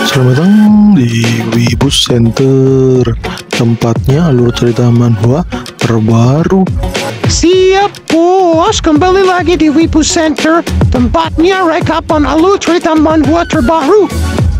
Selamat datang di Wibu Center Tempatnya alur cerita manhua terbaru Siap bos, kembali lagi di Wibu Center Tempatnya rekapan alur cerita manhua terbaru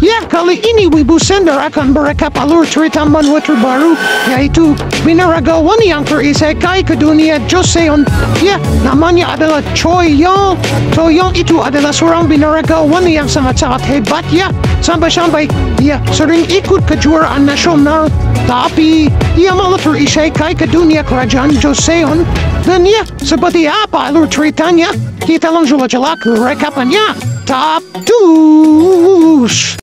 Ya, kali ini Wibu Sender akan merekap alur cerita manhwa terbaru, yaitu Binaraga One yang terisekai ke dunia Joseon. Ya, namanya adalah Choi Young. Choi Young itu adalah seorang binaraga One yang sangat-sangat hebat ya. Sampai-sampai dia sering ikut kejuaraan nasional, tapi dia malah terisekai ke dunia kerajaan Joseon. Dan ya, seperti apa alur ceritanya? Kita langsung aja ke rekapannya. Top 2!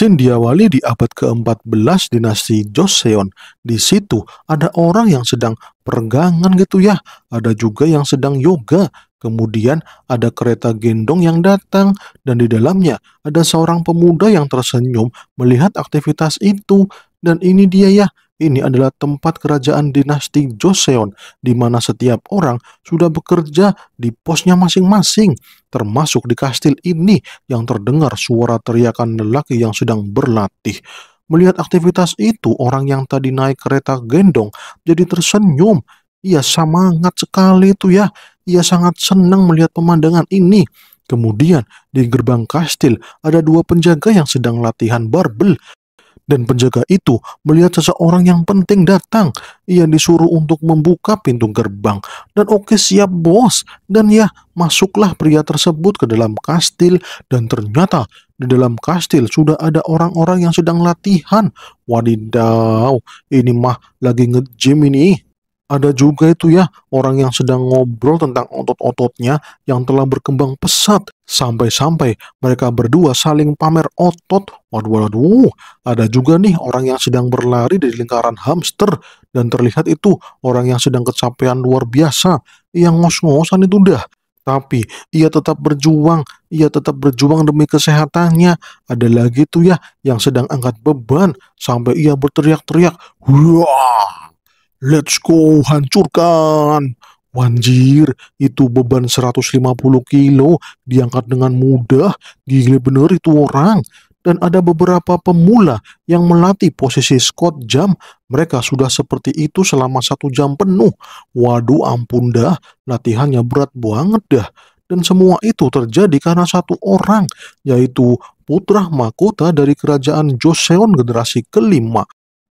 Sin diawali di abad ke-14 dinasti Joseon. Di situ ada orang yang sedang peregangan gitu ya, ada juga yang sedang yoga, Kemudian ada kereta gendong yang datang dan di dalamnya ada seorang pemuda yang tersenyum melihat aktivitas itu dan ini dia ya ini adalah tempat kerajaan dinasti Joseon, di mana setiap orang sudah bekerja di posnya masing-masing, termasuk di kastil ini yang terdengar suara teriakan lelaki yang sedang berlatih. Melihat aktivitas itu, orang yang tadi naik kereta gendong jadi tersenyum. Ia semangat sekali itu ya. Ia sangat senang melihat pemandangan ini. Kemudian, di gerbang kastil ada dua penjaga yang sedang latihan barbel. Dan penjaga itu melihat seseorang yang penting datang. Ia disuruh untuk membuka pintu gerbang. Dan oke okay, siap bos. Dan ya masuklah pria tersebut ke dalam kastil. Dan ternyata di dalam kastil sudah ada orang-orang yang sedang latihan. Wadidaw ini mah lagi nge-gym ini. Ada juga itu ya orang yang sedang ngobrol tentang otot-ototnya yang telah berkembang pesat sampai-sampai mereka berdua saling pamer otot. Waduh, waduh, ada juga nih orang yang sedang berlari dari lingkaran hamster dan terlihat itu orang yang sedang kecapean luar biasa yang ngos-ngosan itu dah. Tapi ia tetap berjuang, ia tetap berjuang demi kesehatannya. Ada lagi tuh ya yang sedang angkat beban sampai ia berteriak-teriak, wah Let's go, hancurkan. Wanjir, itu beban 150 kilo, diangkat dengan mudah, Gila bener itu orang. Dan ada beberapa pemula yang melatih posisi Scott jam, mereka sudah seperti itu selama satu jam penuh. Waduh ampun dah, latihannya berat banget dah. Dan semua itu terjadi karena satu orang, yaitu putra mahkota dari kerajaan Joseon generasi kelima,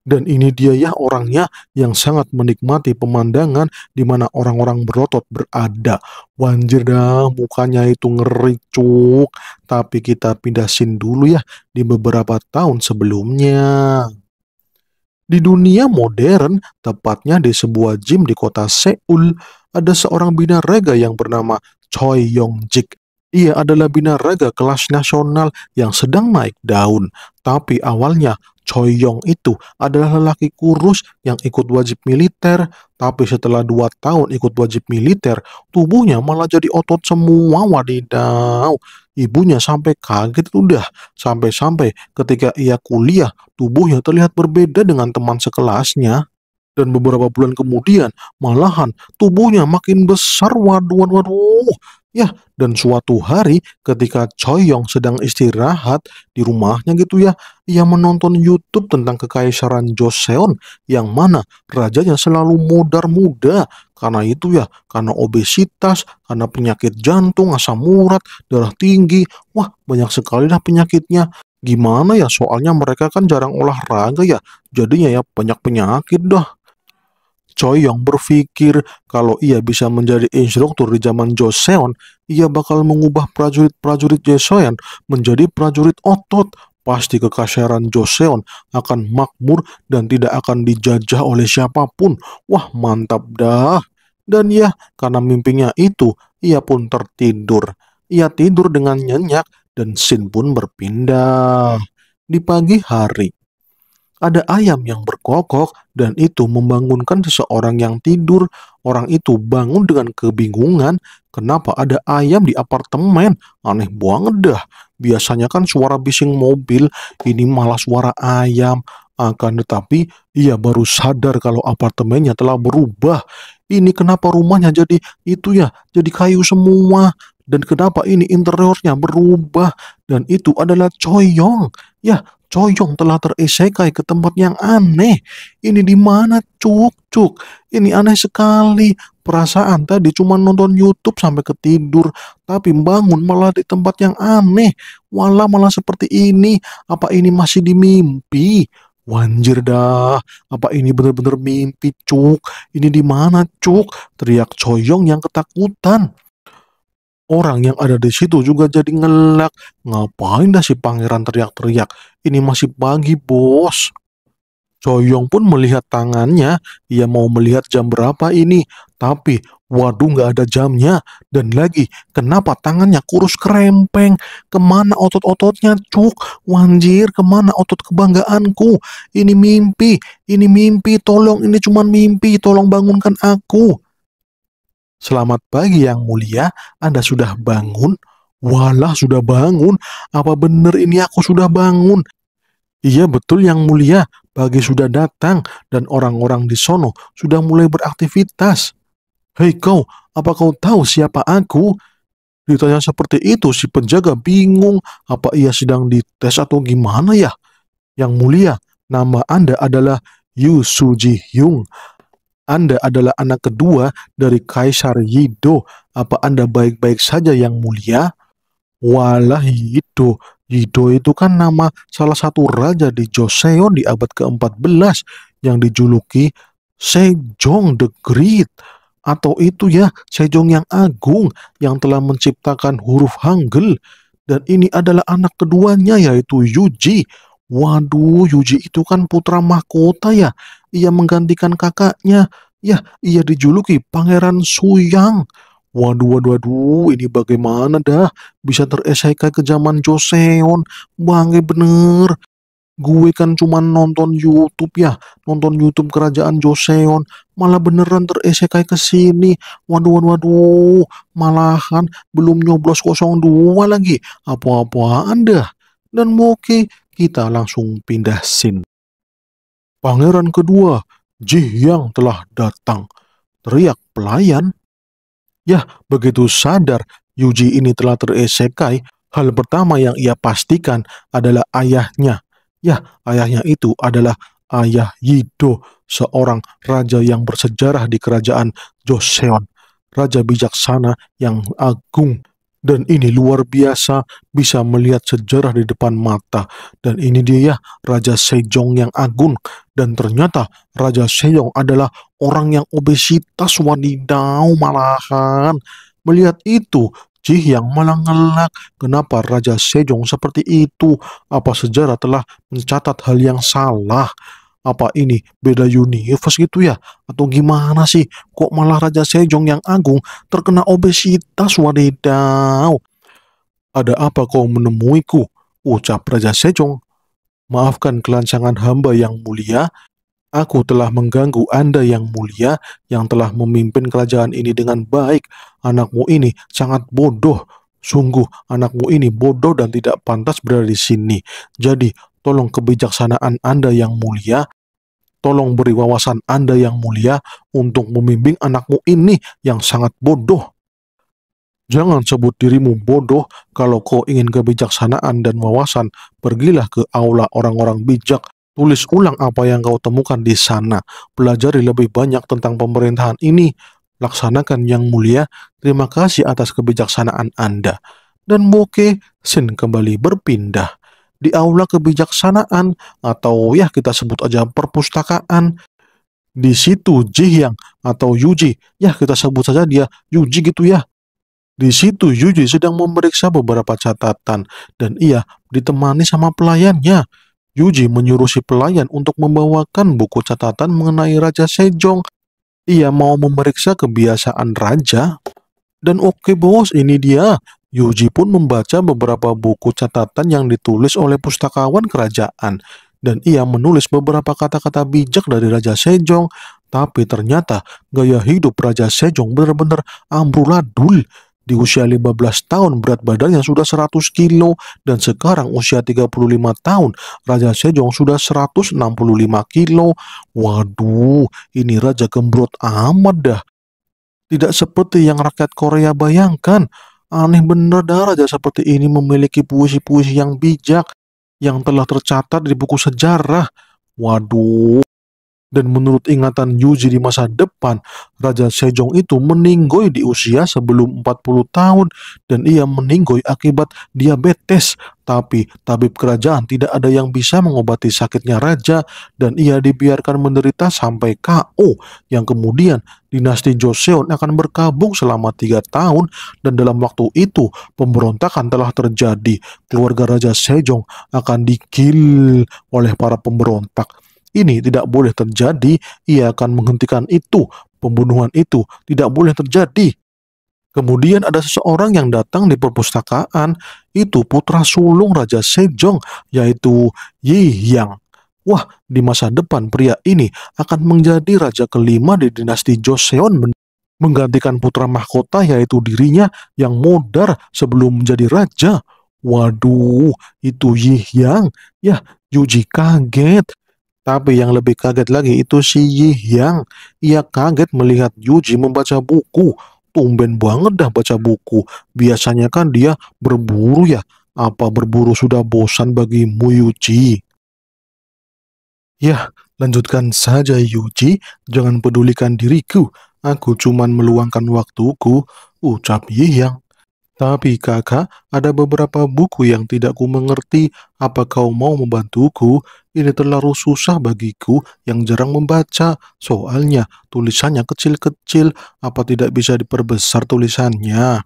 dan ini dia ya orangnya yang sangat menikmati pemandangan di mana orang-orang berotot berada. Wanjir dah, mukanya itu ngeri ngericuk. Tapi kita pindah pindahin dulu ya di beberapa tahun sebelumnya. Di dunia modern, tepatnya di sebuah gym di kota Seoul, ada seorang bina raga yang bernama Choi Yong-jik. Ia adalah binaraga kelas nasional yang sedang naik daun, tapi awalnya Choi Yong itu adalah lelaki kurus yang ikut wajib militer, tapi setelah dua tahun ikut wajib militer, tubuhnya malah jadi otot semua wadidaw. Ibunya sampai kaget udah, sampai-sampai ketika ia kuliah, tubuhnya terlihat berbeda dengan teman sekelasnya dan beberapa bulan kemudian malahan tubuhnya makin besar waduh waduh Ya, dan suatu hari ketika Choi Yong sedang istirahat di rumahnya gitu ya, ia menonton YouTube tentang kekaisaran Joseon yang mana rajanya selalu modar muda. Karena itu ya, karena obesitas, karena penyakit jantung, asam urat, darah tinggi, wah banyak sekali lah penyakitnya. Gimana ya soalnya mereka kan jarang olahraga ya, jadinya ya banyak penyakit dah. Choi yang berpikir kalau ia bisa menjadi instruktur di zaman Joseon, ia bakal mengubah prajurit-prajurit Joseon menjadi prajurit otot. Pasti kekasaran Joseon akan makmur dan tidak akan dijajah oleh siapapun. Wah, mantap dah. Dan ya, karena mimpinya itu, ia pun tertidur. Ia tidur dengan nyenyak dan Sin pun berpindah. Di pagi hari, ada ayam yang berkokok dan itu membangunkan seseorang yang tidur. Orang itu bangun dengan kebingungan, kenapa ada ayam di apartemen? Aneh banget dah. Biasanya kan suara bising mobil, ini malah suara ayam. Akan tetapi, ia baru sadar kalau apartemennya telah berubah. Ini kenapa rumahnya jadi itu ya, jadi kayu semua dan kenapa ini interiornya berubah dan itu adalah coyong. Ya, Coyong telah terisekai ke tempat yang aneh. Ini di mana, Cuk? Cuk, ini aneh sekali. Perasaan tadi cuma nonton YouTube sampai ketidur, tapi bangun malah di tempat yang aneh. Walah malah seperti ini. Apa ini masih di mimpi? Wanjir dah, apa ini benar-benar mimpi, Cuk? Ini di mana, Cuk? Teriak Coyong yang ketakutan. Orang yang ada di situ juga jadi ngelak. Ngapain dah si pangeran teriak-teriak? Ini masih pagi, bos. Joyong pun melihat tangannya. Ia mau melihat jam berapa ini. Tapi, waduh nggak ada jamnya. Dan lagi, kenapa tangannya kurus kerempeng? Kemana otot-ototnya, cuk? Wanjir, kemana otot kebanggaanku? Ini mimpi, ini mimpi, tolong, ini cuma mimpi, tolong bangunkan aku. Selamat pagi yang mulia, Anda sudah bangun? Walah sudah bangun, apa benar ini aku sudah bangun? Iya betul yang mulia, pagi sudah datang dan orang-orang di sono sudah mulai beraktivitas. Hei kau, apa kau tahu siapa aku? Ditanya seperti itu, si penjaga bingung apa ia sedang dites atau gimana ya? Yang mulia, nama Anda adalah Yu Suji Hyung. Anda adalah anak kedua dari Kaisar Yido. Apa Anda baik-baik saja yang mulia? Walah Yido. Yido itu kan nama salah satu raja di Joseon di abad ke-14 yang dijuluki Sejong the Great atau itu ya Sejong yang agung yang telah menciptakan huruf Hangul dan ini adalah anak keduanya yaitu Yuji. Waduh, Yuji itu kan putra mahkota ya ia menggantikan kakaknya. Ya, ia dijuluki Pangeran Suyang. Waduh, waduh, waduh, ini bagaimana dah? Bisa teresekai ke zaman Joseon. Bangke bener. Gue kan cuma nonton YouTube ya, nonton YouTube kerajaan Joseon, malah beneran teresekai ke sini. Waduh, waduh, waduh, malahan belum nyoblos kosong dua lagi. apa apaan dah? Dan oke, kita langsung pindah scene. Pangeran kedua, Ji Yang telah datang, teriak pelayan. Yah, begitu sadar Yuji ini telah teresekai, hal pertama yang ia pastikan adalah ayahnya. Yah, ayahnya itu adalah ayah Yido, seorang raja yang bersejarah di kerajaan Joseon, raja bijaksana yang agung dan ini luar biasa bisa melihat sejarah di depan mata dan ini dia ya Raja Sejong yang agung dan ternyata Raja Sejong adalah orang yang obesitas wadidau malahan melihat itu Ji yang malah ngelak kenapa Raja Sejong seperti itu apa sejarah telah mencatat hal yang salah apa ini beda universe gitu ya? Atau gimana sih? Kok malah Raja Sejong yang agung terkena obesitas wadidaw? Ada apa kau menemuiku? Ucap Raja Sejong. Maafkan kelancangan hamba yang mulia. Aku telah mengganggu Anda yang mulia yang telah memimpin kerajaan ini dengan baik. Anakmu ini sangat bodoh. Sungguh, anakmu ini bodoh dan tidak pantas berada di sini. Jadi, tolong kebijaksanaan Anda yang mulia, tolong beri wawasan Anda yang mulia untuk membimbing anakmu ini yang sangat bodoh. Jangan sebut dirimu bodoh kalau kau ingin kebijaksanaan dan wawasan, pergilah ke aula orang-orang bijak, tulis ulang apa yang kau temukan di sana, pelajari lebih banyak tentang pemerintahan ini, laksanakan yang mulia, terima kasih atas kebijaksanaan Anda. Dan Boke, Sin kembali berpindah di aula kebijaksanaan atau ya kita sebut aja perpustakaan. Di situ Jihyang atau Yuji, ya kita sebut saja dia Yuji gitu ya. Di situ Yuji sedang memeriksa beberapa catatan dan ia ditemani sama pelayannya. Yuji menyuruh si pelayan untuk membawakan buku catatan mengenai Raja Sejong. Ia mau memeriksa kebiasaan raja. Dan oke okay, bos, ini dia Yuji pun membaca beberapa buku catatan yang ditulis oleh pustakawan kerajaan, dan ia menulis beberapa kata-kata bijak dari Raja Sejong, tapi ternyata gaya hidup Raja Sejong benar-benar amburadul. Di usia 15 tahun berat badannya sudah 100 kilo dan sekarang usia 35 tahun Raja Sejong sudah 165 kilo. Waduh, ini Raja gembrot amat dah. Tidak seperti yang rakyat Korea bayangkan, Aneh benar darah jasa seperti ini memiliki puisi-puisi yang bijak yang telah tercatat di buku sejarah. Waduh, dan menurut ingatan Yuji di masa depan, Raja Sejong itu meninggoy di usia sebelum 40 tahun dan ia meninggoy akibat diabetes. Tapi tabib kerajaan tidak ada yang bisa mengobati sakitnya raja dan ia dibiarkan menderita sampai KO yang kemudian dinasti Joseon akan berkabung selama tiga tahun dan dalam waktu itu pemberontakan telah terjadi. Keluarga Raja Sejong akan dikil oleh para pemberontak ini tidak boleh terjadi, ia akan menghentikan itu, pembunuhan itu tidak boleh terjadi. Kemudian ada seseorang yang datang di perpustakaan, itu putra sulung Raja Sejong, yaitu Yi Yang. Wah, di masa depan pria ini akan menjadi raja kelima di dinasti Joseon menggantikan putra mahkota yaitu dirinya yang modar sebelum menjadi raja. Waduh, itu Yi Yang. Ya, Yuji kaget. Tapi yang lebih kaget lagi itu si Yi Yang. Ia kaget melihat Yuji membaca buku. Tumben banget dah baca buku. Biasanya kan dia berburu ya. Apa berburu sudah bosan bagimu Yuji? Yah, lanjutkan saja Yuji. Jangan pedulikan diriku. Aku cuman meluangkan waktuku. Ucap Yi Yang. Tapi kakak, ada beberapa buku yang tidak ku mengerti. Apa kau mau membantuku? Ini terlalu susah bagiku yang jarang membaca. Soalnya tulisannya kecil-kecil. Apa tidak bisa diperbesar tulisannya?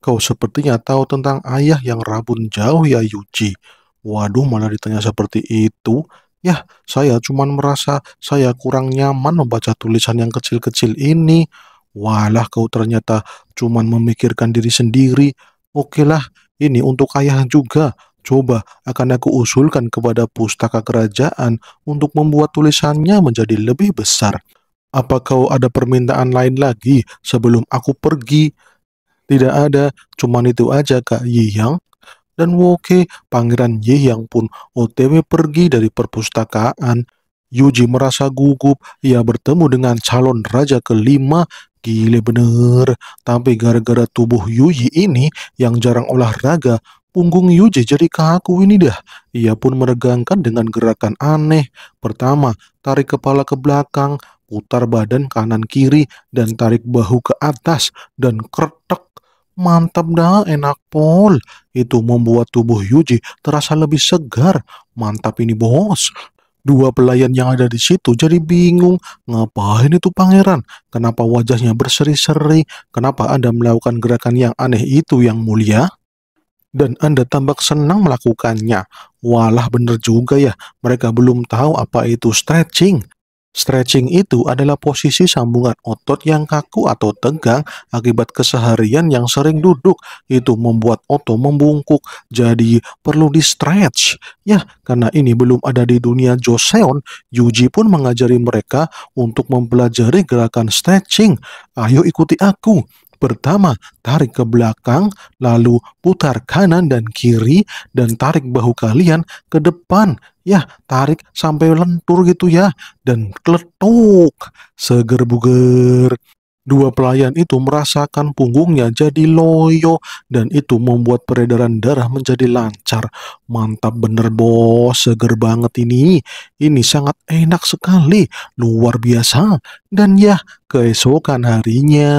Kau sepertinya tahu tentang ayah yang rabun jauh ya Yuji. Waduh, malah ditanya seperti itu. Yah, saya cuma merasa saya kurang nyaman membaca tulisan yang kecil-kecil ini. Walah kau ternyata cuma memikirkan diri sendiri. Oke lah, ini untuk ayah juga. Coba akan aku usulkan kepada pustaka kerajaan untuk membuat tulisannya menjadi lebih besar. Apa kau ada permintaan lain lagi sebelum aku pergi? Tidak ada, cuma itu aja Kak Yang. Dan Woke, Pangeran Yang pun otw pergi dari perpustakaan. Yuji merasa gugup, ia bertemu dengan calon raja kelima Gile bener, tapi gara-gara tubuh Yuji ini yang jarang olahraga, punggung Yuji jadi kaku ini dah. Ia pun meregangkan dengan gerakan aneh. Pertama, tarik kepala ke belakang, putar badan kanan kiri, dan tarik bahu ke atas, dan kretek. Mantap dah, enak pol. Itu membuat tubuh Yuji terasa lebih segar. Mantap ini bos. Dua pelayan yang ada di situ jadi bingung, ngapain itu pangeran? Kenapa wajahnya berseri-seri? Kenapa Anda melakukan gerakan yang aneh itu yang mulia? Dan Anda tampak senang melakukannya. Walah benar juga ya, mereka belum tahu apa itu stretching. Stretching itu adalah posisi sambungan otot yang kaku atau tegang akibat keseharian yang sering duduk. Itu membuat otot membungkuk, jadi perlu di-stretch. Ya, karena ini belum ada di dunia Joseon, Yuji pun mengajari mereka untuk mempelajari gerakan stretching. Ayo ikuti aku. Pertama, tarik ke belakang, lalu putar kanan dan kiri, dan tarik bahu kalian ke depan ya tarik sampai lentur gitu ya dan kletuk seger-buger Dua pelayan itu merasakan punggungnya jadi loyo dan itu membuat peredaran darah menjadi lancar. Mantap bener bos, seger banget ini. Ini sangat enak sekali, luar biasa. Dan ya, keesokan harinya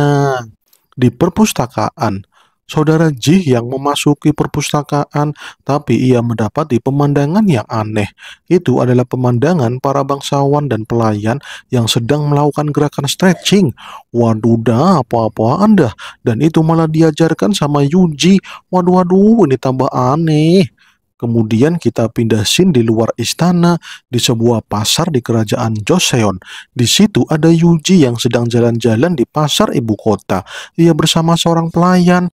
di perpustakaan Saudara Ji yang memasuki perpustakaan, tapi ia mendapati pemandangan yang aneh. Itu adalah pemandangan para bangsawan dan pelayan yang sedang melakukan gerakan stretching. Waduh dah, apa-apaan dah. Dan itu malah diajarkan sama Yuji. Waduh, waduh, ini tambah aneh. Kemudian kita pindah scene di luar istana di sebuah pasar di kerajaan Joseon. Di situ ada Yuji yang sedang jalan-jalan di pasar ibu kota. Ia bersama seorang pelayan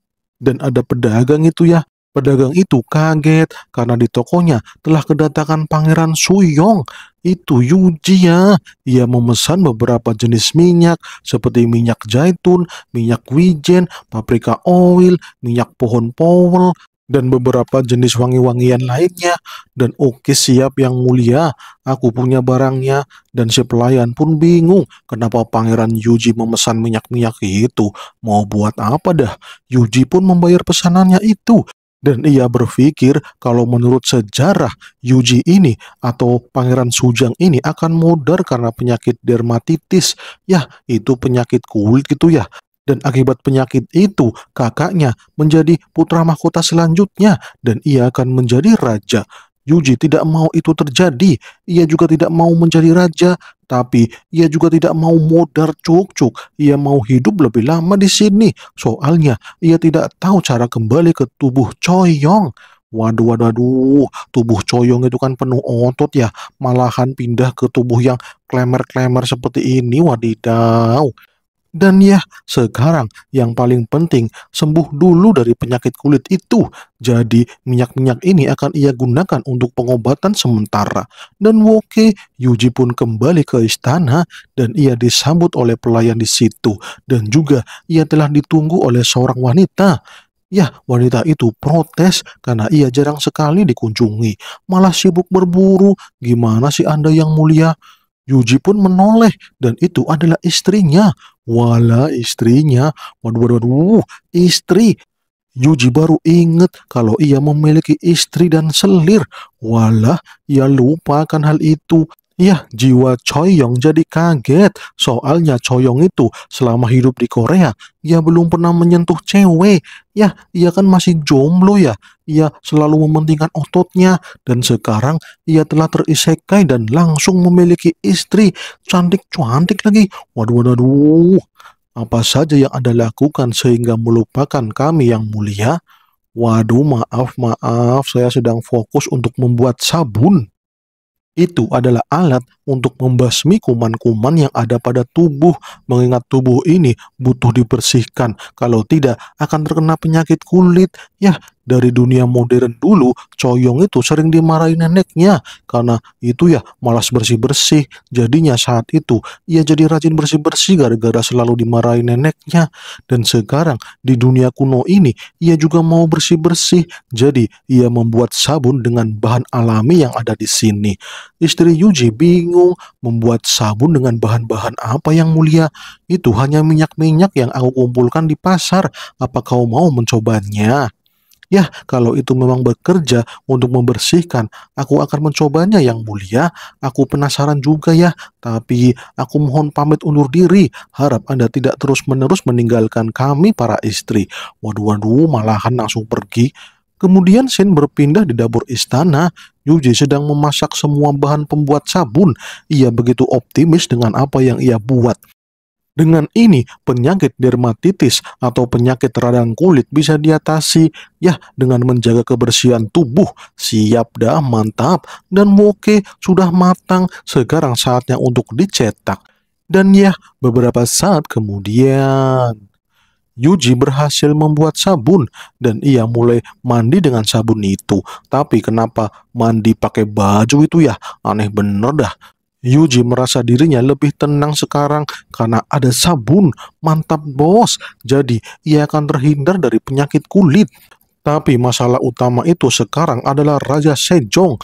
dan ada pedagang itu ya. Pedagang itu kaget karena di tokonya telah kedatangan Pangeran Suyong. Itu Yuji ya. Ia memesan beberapa jenis minyak seperti minyak zaitun, minyak wijen, paprika oil, minyak pohon powel, dan beberapa jenis wangi-wangian lainnya. Dan oke siap yang mulia, aku punya barangnya. Dan si pelayan pun bingung kenapa pangeran Yuji memesan minyak-minyak itu. Mau buat apa dah? Yuji pun membayar pesanannya itu. Dan ia berpikir kalau menurut sejarah Yuji ini atau Pangeran Sujang ini akan mudar karena penyakit dermatitis. Ya, itu penyakit kulit gitu ya dan akibat penyakit itu kakaknya menjadi putra mahkota selanjutnya dan ia akan menjadi raja. Yuji tidak mau itu terjadi. Ia juga tidak mau menjadi raja, tapi ia juga tidak mau modar cuk-cuk. Ia mau hidup lebih lama di sini. Soalnya ia tidak tahu cara kembali ke tubuh Choyong. Waduh, waduh, waduh, tubuh coyong itu kan penuh otot ya, malahan pindah ke tubuh yang klemer-klemer seperti ini, wadidaw. Dan ya, sekarang yang paling penting, sembuh dulu dari penyakit kulit itu. Jadi, minyak-minyak ini akan ia gunakan untuk pengobatan sementara. Dan Woke, Yuji pun kembali ke istana dan ia disambut oleh pelayan di situ. Dan juga, ia telah ditunggu oleh seorang wanita. Ya, wanita itu protes karena ia jarang sekali dikunjungi. Malah sibuk berburu. Gimana sih Anda yang mulia? Yuji pun menoleh dan itu adalah istrinya. Wala istrinya. Waduh, waduh, waduh. Uh, istri. Yuji baru ingat kalau ia memiliki istri dan selir. Walah, ia lupakan hal itu. Iya, jiwa Choi Yong jadi kaget. Soalnya Choi Yong itu selama hidup di Korea, ia belum pernah menyentuh cewek. Ya, ia kan masih jomblo ya. Ia selalu mementingkan ototnya. Dan sekarang ia telah terisekai dan langsung memiliki istri. Cantik-cantik lagi. Waduh, waduh, waduh. Apa saja yang Anda lakukan sehingga melupakan kami yang mulia? Waduh, maaf, maaf. Saya sedang fokus untuk membuat sabun itu adalah alat untuk membasmi kuman-kuman yang ada pada tubuh, mengingat tubuh ini butuh dibersihkan. Kalau tidak, akan terkena penyakit kulit. Ya, dari dunia modern dulu, Coyong itu sering dimarahi neneknya karena itu ya malas bersih-bersih. Jadinya saat itu, ia jadi rajin bersih-bersih gara-gara selalu dimarahi neneknya. Dan sekarang, di dunia kuno ini, ia juga mau bersih-bersih. Jadi, ia membuat sabun dengan bahan alami yang ada di sini. Istri Yuji bingung bingung membuat sabun dengan bahan-bahan apa yang mulia. Itu hanya minyak-minyak yang aku kumpulkan di pasar. Apa kau mau mencobanya? Ya, kalau itu memang bekerja untuk membersihkan, aku akan mencobanya yang mulia. Aku penasaran juga ya, tapi aku mohon pamit undur diri. Harap Anda tidak terus-menerus meninggalkan kami para istri. Waduh, waduh, malahan langsung pergi. Kemudian Shen berpindah di dapur istana. Yuji sedang memasak semua bahan pembuat sabun. Ia begitu optimis dengan apa yang ia buat. Dengan ini, penyakit dermatitis atau penyakit radang kulit bisa diatasi, ya, dengan menjaga kebersihan tubuh. Siap dah, mantap. Dan moke sudah matang, sekarang saatnya untuk dicetak. Dan ya, beberapa saat kemudian... Yuji berhasil membuat sabun dan ia mulai mandi dengan sabun itu. Tapi kenapa mandi pakai baju itu ya? Aneh bener dah. Yuji merasa dirinya lebih tenang sekarang karena ada sabun. Mantap bos. Jadi ia akan terhindar dari penyakit kulit. Tapi masalah utama itu sekarang adalah Raja Sejong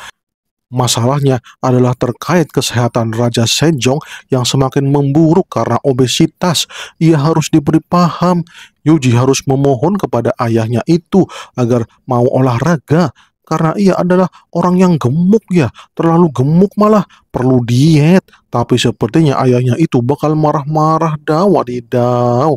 Masalahnya adalah terkait kesehatan Raja Sejong yang semakin memburuk karena obesitas. Ia harus diberi paham. Yuji harus memohon kepada ayahnya itu agar mau olahraga karena ia adalah orang yang gemuk ya, terlalu gemuk malah perlu diet. Tapi sepertinya ayahnya itu bakal marah-marah dawa di daw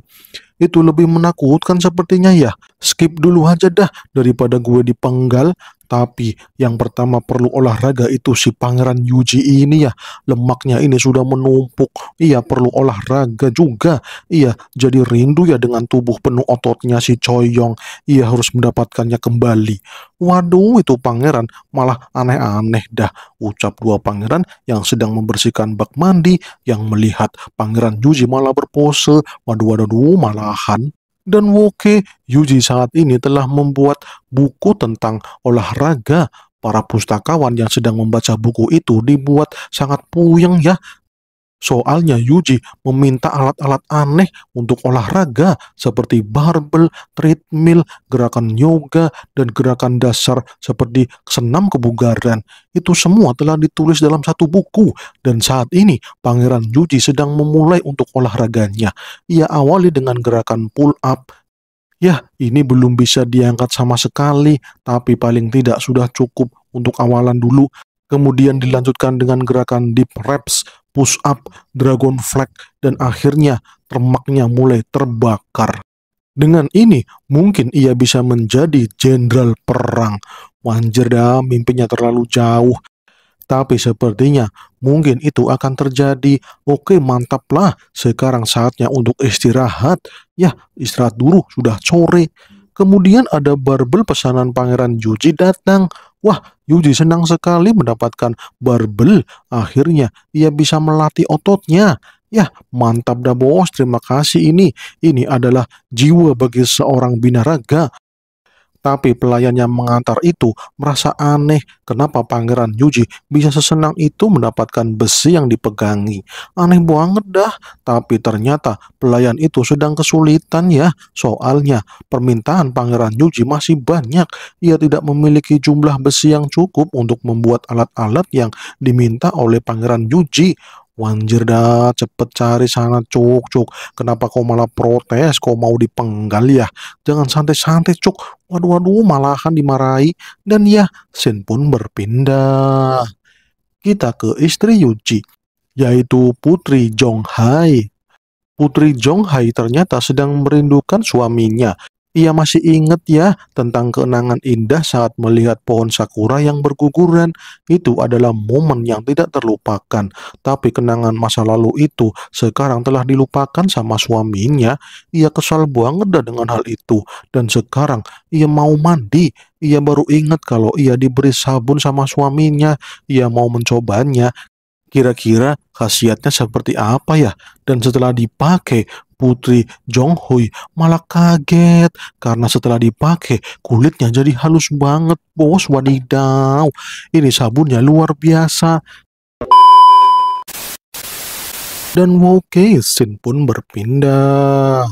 itu lebih menakutkan sepertinya ya. Skip dulu aja dah daripada gue dipenggal tapi yang pertama perlu olahraga itu si pangeran Yuji ini ya. Lemaknya ini sudah menumpuk. Iya perlu olahraga juga. Iya jadi rindu ya dengan tubuh penuh ototnya si Choi Yong, iya harus mendapatkannya kembali. Waduh itu pangeran malah aneh-aneh dah. Ucap dua pangeran yang sedang membersihkan bak mandi yang melihat pangeran Yuji malah berpose. Waduh waduh malahan dan Woke Yuji saat ini telah membuat buku tentang olahraga. Para pustakawan yang sedang membaca buku itu dibuat sangat puyeng ya Soalnya Yuji meminta alat-alat aneh untuk olahraga seperti barbel, treadmill, gerakan yoga, dan gerakan dasar seperti senam kebugaran. Itu semua telah ditulis dalam satu buku dan saat ini Pangeran Yuji sedang memulai untuk olahraganya. Ia awali dengan gerakan pull up, Ya, ini belum bisa diangkat sama sekali, tapi paling tidak sudah cukup untuk awalan dulu. Kemudian dilanjutkan dengan gerakan deep reps, push up, dragon flag, dan akhirnya termaknya mulai terbakar. Dengan ini, mungkin ia bisa menjadi jenderal perang. Wanjir dah, mimpinya terlalu jauh. Tapi sepertinya mungkin itu akan terjadi. Oke, mantaplah. Sekarang saatnya untuk istirahat. Ya, istirahat dulu, sudah sore. Kemudian ada barbel pesanan Pangeran Yuji datang. Wah, Yuji senang sekali mendapatkan barbel. Akhirnya ia bisa melatih ototnya. Ya, mantap dah bos, terima kasih ini. Ini adalah jiwa bagi seorang binaraga. Tapi pelayan yang mengantar itu merasa aneh kenapa Pangeran Yuji bisa sesenang itu mendapatkan besi yang dipegangi. Aneh banget dah, tapi ternyata pelayan itu sedang kesulitan ya. Soalnya permintaan Pangeran Yuji masih banyak. Ia tidak memiliki jumlah besi yang cukup untuk membuat alat-alat yang diminta oleh Pangeran Yuji. Wanjir dah, cepet cari sana cuk cuk. Kenapa kau malah protes? Kau mau dipenggal ya? Jangan santai-santai cuk. Waduh waduh malahan dimarahi dan ya sen pun berpindah. Kita ke istri Yuji yaitu Putri Jong Hai. Putri Jong Hai ternyata sedang merindukan suaminya ia masih ingat ya tentang kenangan indah saat melihat pohon sakura yang berguguran. Itu adalah momen yang tidak terlupakan. Tapi kenangan masa lalu itu sekarang telah dilupakan sama suaminya. Ia kesal banget dah dengan hal itu. Dan sekarang ia mau mandi. Ia baru ingat kalau ia diberi sabun sama suaminya. Ia mau mencobanya, Kira-kira khasiatnya seperti apa ya? Dan setelah dipakai, Putri Jonghui malah kaget karena setelah dipakai kulitnya jadi halus banget bos wadidaw ini sabunnya luar biasa dan Wow Keisin pun berpindah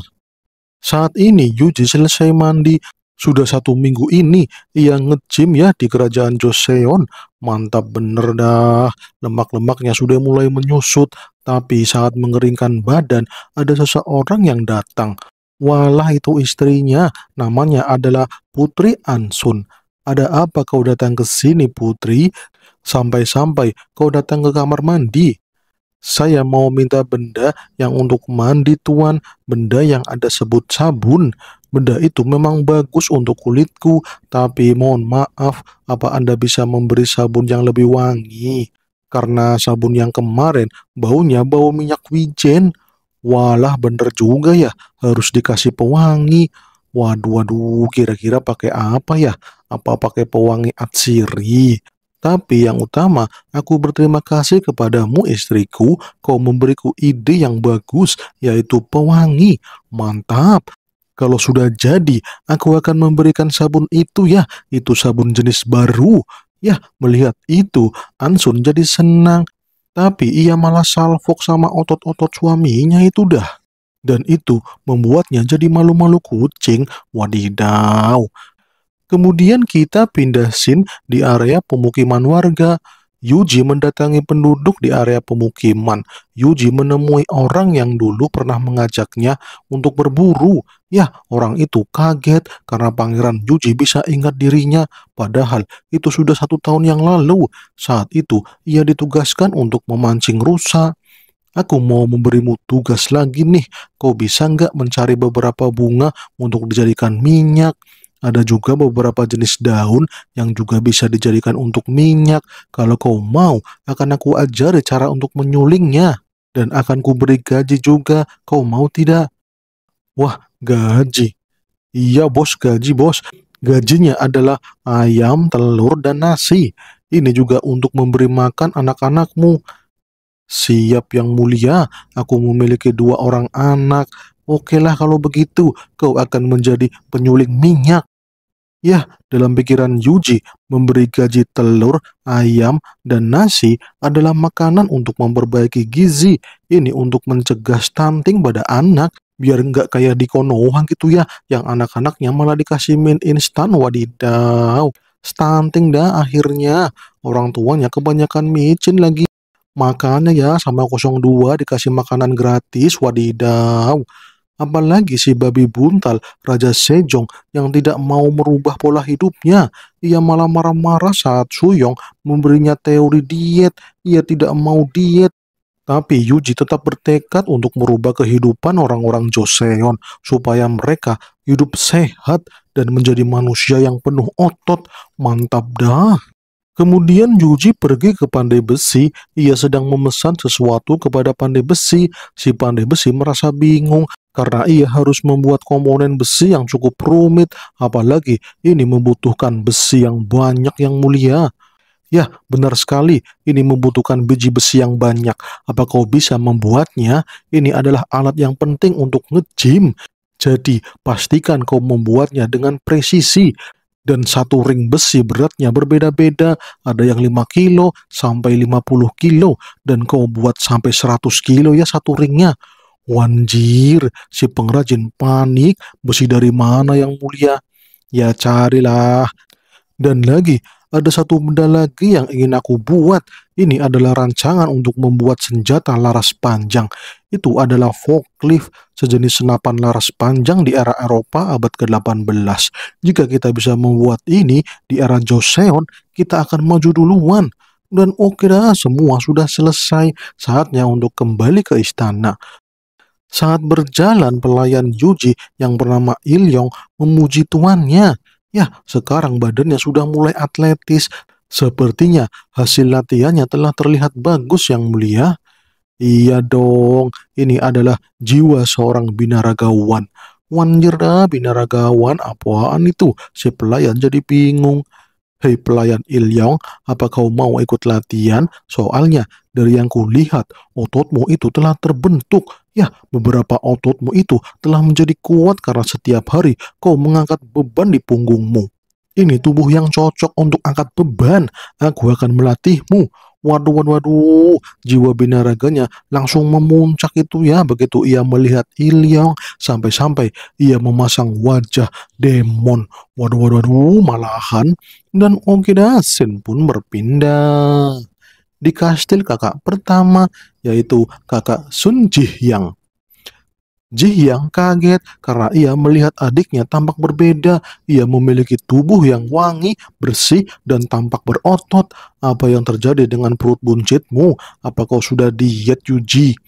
saat ini Yuji selesai mandi sudah satu minggu ini ia ngejim ya di kerajaan Joseon. Mantap bener dah. Lemak-lemaknya sudah mulai menyusut. Tapi saat mengeringkan badan, ada seseorang yang datang. Walah itu istrinya, namanya adalah Putri Ansun. Ada apa kau datang ke sini, Putri? Sampai-sampai kau datang ke kamar mandi. Saya mau minta benda yang untuk mandi tuan, benda yang ada sebut sabun. Benda itu memang bagus untuk kulitku, tapi mohon maaf, apa Anda bisa memberi sabun yang lebih wangi? Karena sabun yang kemarin baunya bau minyak wijen. Walah bener juga ya, harus dikasih pewangi. Waduh, waduh, kira-kira pakai apa ya? Apa pakai pewangi atsiri? Tapi yang utama, aku berterima kasih kepadamu istriku, kau memberiku ide yang bagus, yaitu pewangi. Mantap, kalau sudah jadi, aku akan memberikan sabun itu ya. Itu sabun jenis baru. Ya, melihat itu, Ansun jadi senang. Tapi ia malah salfok sama otot-otot suaminya itu dah. Dan itu membuatnya jadi malu-malu kucing. Wadidaw, Kemudian kita pindah scene di area pemukiman warga. Yuji mendatangi penduduk di area pemukiman. Yuji menemui orang yang dulu pernah mengajaknya untuk berburu. Ya, orang itu kaget karena pangeran Yuji bisa ingat dirinya. Padahal itu sudah satu tahun yang lalu. Saat itu, ia ditugaskan untuk memancing rusa. Aku mau memberimu tugas lagi nih. Kau bisa nggak mencari beberapa bunga untuk dijadikan minyak? Ada juga beberapa jenis daun yang juga bisa dijadikan untuk minyak. Kalau kau mau, akan aku ajari cara untuk menyulingnya. Dan akan kuberi gaji juga. Kau mau tidak? Wah, gaji. Iya bos, gaji bos. Gajinya adalah ayam, telur, dan nasi. Ini juga untuk memberi makan anak-anakmu. Siap yang mulia, aku memiliki dua orang anak. Oke lah kalau begitu, kau akan menjadi penyuling minyak. Ya, dalam pikiran Yuji, memberi gaji telur, ayam, dan nasi adalah makanan untuk memperbaiki gizi. Ini untuk mencegah stunting pada anak, biar nggak kayak di Konoha gitu ya, yang anak-anaknya malah dikasih min instan, wadidaw. Stunting dah akhirnya, orang tuanya kebanyakan micin lagi. Makanya ya sama 02 dikasih makanan gratis, wadidaw. Apalagi si babi buntal, Raja Sejong yang tidak mau merubah pola hidupnya. Ia malah marah-marah saat Suyong memberinya teori diet. Ia tidak mau diet. Tapi Yuji tetap bertekad untuk merubah kehidupan orang-orang Joseon supaya mereka hidup sehat dan menjadi manusia yang penuh otot. Mantap dah. Kemudian Yuji pergi ke pandai besi, ia sedang memesan sesuatu kepada pandai besi. Si pandai besi merasa bingung, karena ia harus membuat komponen besi yang cukup rumit, apalagi ini membutuhkan besi yang banyak yang mulia. Ya, benar sekali, ini membutuhkan biji besi yang banyak. Apa kau bisa membuatnya? Ini adalah alat yang penting untuk ngejim. Jadi, pastikan kau membuatnya dengan presisi. Dan satu ring besi beratnya berbeda-beda, ada yang 5 kilo sampai 50 kilo, dan kau buat sampai 100 kilo ya satu ringnya. Wanjir, si pengrajin panik, besi dari mana yang mulia? Ya carilah. Dan lagi, ada satu benda lagi yang ingin aku buat. Ini adalah rancangan untuk membuat senjata laras panjang. Itu adalah forklift, sejenis senapan laras panjang di era Eropa abad ke-18. Jika kita bisa membuat ini di era Joseon, kita akan maju duluan dan oke dah semua sudah selesai saatnya untuk kembali ke istana saat berjalan pelayan Yuji yang bernama Il Ilyong memuji tuannya. Ya, sekarang badannya sudah mulai atletis. Sepertinya hasil latihannya telah terlihat bagus yang mulia. Iya dong, ini adalah jiwa seorang binaragawan. Wanjera binaragawan apaan itu? Si pelayan jadi bingung. Hei pelayan Il Ilyong, apa kau mau ikut latihan? Soalnya dari yang kulihat, ototmu itu telah terbentuk Ya, beberapa ototmu itu telah menjadi kuat karena setiap hari kau mengangkat beban di punggungmu. Ini tubuh yang cocok untuk angkat beban. Aku akan melatihmu. Waduh, waduh, waduh. Jiwa binaraganya langsung memuncak itu ya begitu ia melihat Ilyong sampai-sampai ia memasang wajah demon. Waduh, waduh, waduh, malahan. Dan Okidasin pun berpindah di kastil kakak pertama yaitu kakak Sun Jihyang. Jihyang kaget karena ia melihat adiknya tampak berbeda. Ia memiliki tubuh yang wangi, bersih, dan tampak berotot. Apa yang terjadi dengan perut buncitmu? Apa kau sudah diet Yuji?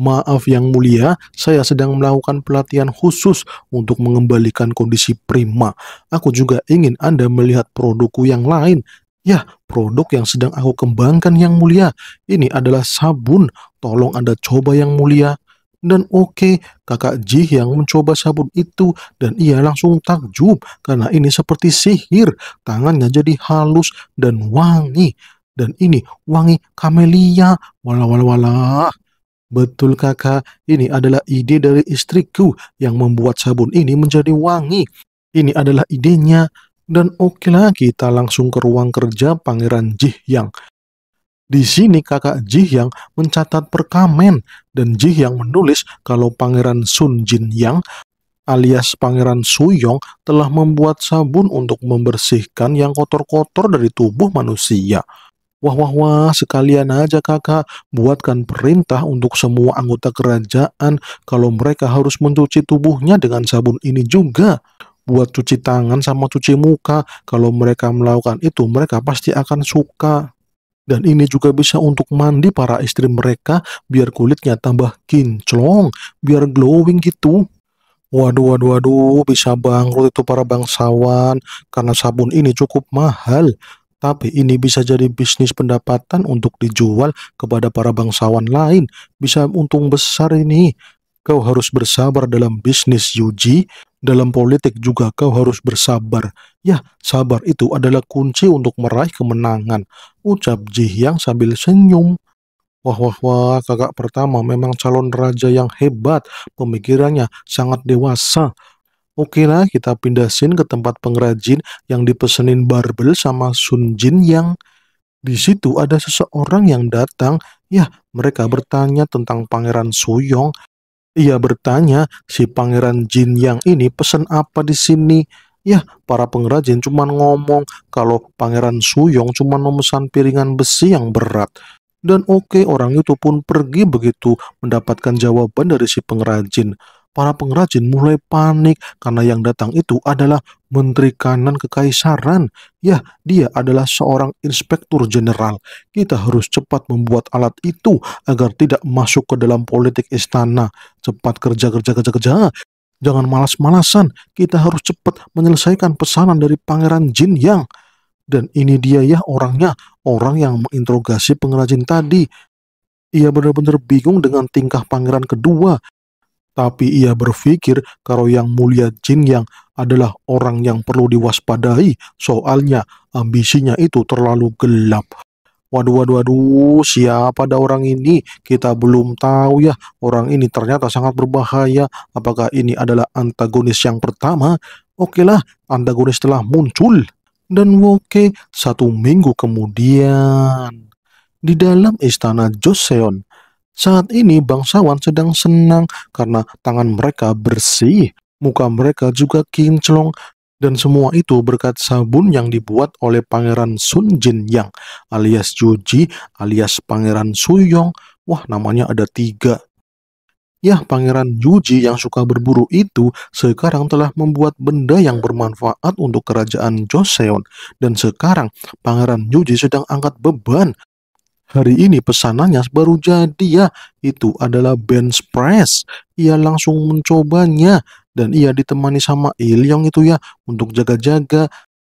Maaf yang mulia, saya sedang melakukan pelatihan khusus untuk mengembalikan kondisi prima. Aku juga ingin Anda melihat produkku yang lain. Ya, produk yang sedang aku kembangkan yang mulia. Ini adalah sabun, tolong Anda coba yang mulia. Dan oke, okay, kakak Ji yang mencoba sabun itu dan ia langsung takjub karena ini seperti sihir. Tangannya jadi halus dan wangi. Dan ini wangi kamelia. Wala wala wala. Betul kakak, ini adalah ide dari istriku yang membuat sabun ini menjadi wangi. Ini adalah idenya dan oke lagi, kita langsung ke ruang kerja Pangeran Jihyang. Di sini kakak Jihyang mencatat perkamen dan Jihyang menulis kalau Pangeran Sun Jin Yang alias Pangeran Suyong telah membuat sabun untuk membersihkan yang kotor-kotor dari tubuh manusia. Wah wah wah, sekalian aja kakak, buatkan perintah untuk semua anggota kerajaan kalau mereka harus mencuci tubuhnya dengan sabun ini juga buat cuci tangan sama cuci muka. Kalau mereka melakukan itu, mereka pasti akan suka. Dan ini juga bisa untuk mandi para istri mereka biar kulitnya tambah kinclong, biar glowing gitu. Waduh, waduh, waduh, bisa bangkrut itu para bangsawan karena sabun ini cukup mahal. Tapi ini bisa jadi bisnis pendapatan untuk dijual kepada para bangsawan lain. Bisa untung besar ini. Kau harus bersabar dalam bisnis Yuji dalam politik juga kau harus bersabar. Ya, sabar itu adalah kunci untuk meraih kemenangan. Ucap Ji Hyang sambil senyum. Wah wah wah, kakak pertama memang calon raja yang hebat. Pemikirannya sangat dewasa. Oke lah, kita pindah scene ke tempat pengrajin yang dipesenin Barbel sama Sunjin yang di situ ada seseorang yang datang. Ya, mereka bertanya tentang Pangeran Soyong ia bertanya, si pangeran Jin yang ini pesan apa di sini? Ya, para pengrajin cuma ngomong kalau pangeran Suyong cuma memesan piringan besi yang berat. Dan oke, okay, orang itu pun pergi begitu mendapatkan jawaban dari si pengrajin. Para pengrajin mulai panik karena yang datang itu adalah Menteri Kanan Kekaisaran. Ya, dia adalah seorang inspektur jenderal. Kita harus cepat membuat alat itu agar tidak masuk ke dalam politik istana. Cepat kerja, kerja, kerja, kerja. Jangan malas-malasan. Kita harus cepat menyelesaikan pesanan dari Pangeran Jin Yang. Dan ini dia ya orangnya, orang yang menginterogasi pengrajin tadi. Ia benar-benar bingung dengan tingkah pangeran kedua tapi ia berpikir kalau yang mulia jin yang adalah orang yang perlu diwaspadai, soalnya ambisinya itu terlalu gelap. Waduh, waduh, waduh, siapa ada orang ini? Kita belum tahu ya. Orang ini ternyata sangat berbahaya. Apakah ini adalah antagonis yang pertama? Oke lah, antagonis telah muncul. Dan oke, satu minggu kemudian, di dalam istana Joseon, saat ini bangsawan sedang senang karena tangan mereka bersih, muka mereka juga kinclong, dan semua itu berkat sabun yang dibuat oleh Pangeran Sun Jin Yang alias Joji alias Pangeran Suyong. Wah namanya ada tiga. Ya, Pangeran Yuji yang suka berburu itu sekarang telah membuat benda yang bermanfaat untuk kerajaan Joseon. Dan sekarang, Pangeran Yuji sedang angkat beban Hari ini pesanannya baru jadi ya. Itu adalah bench press. Ia langsung mencobanya dan ia ditemani sama Ilyong itu ya untuk jaga-jaga.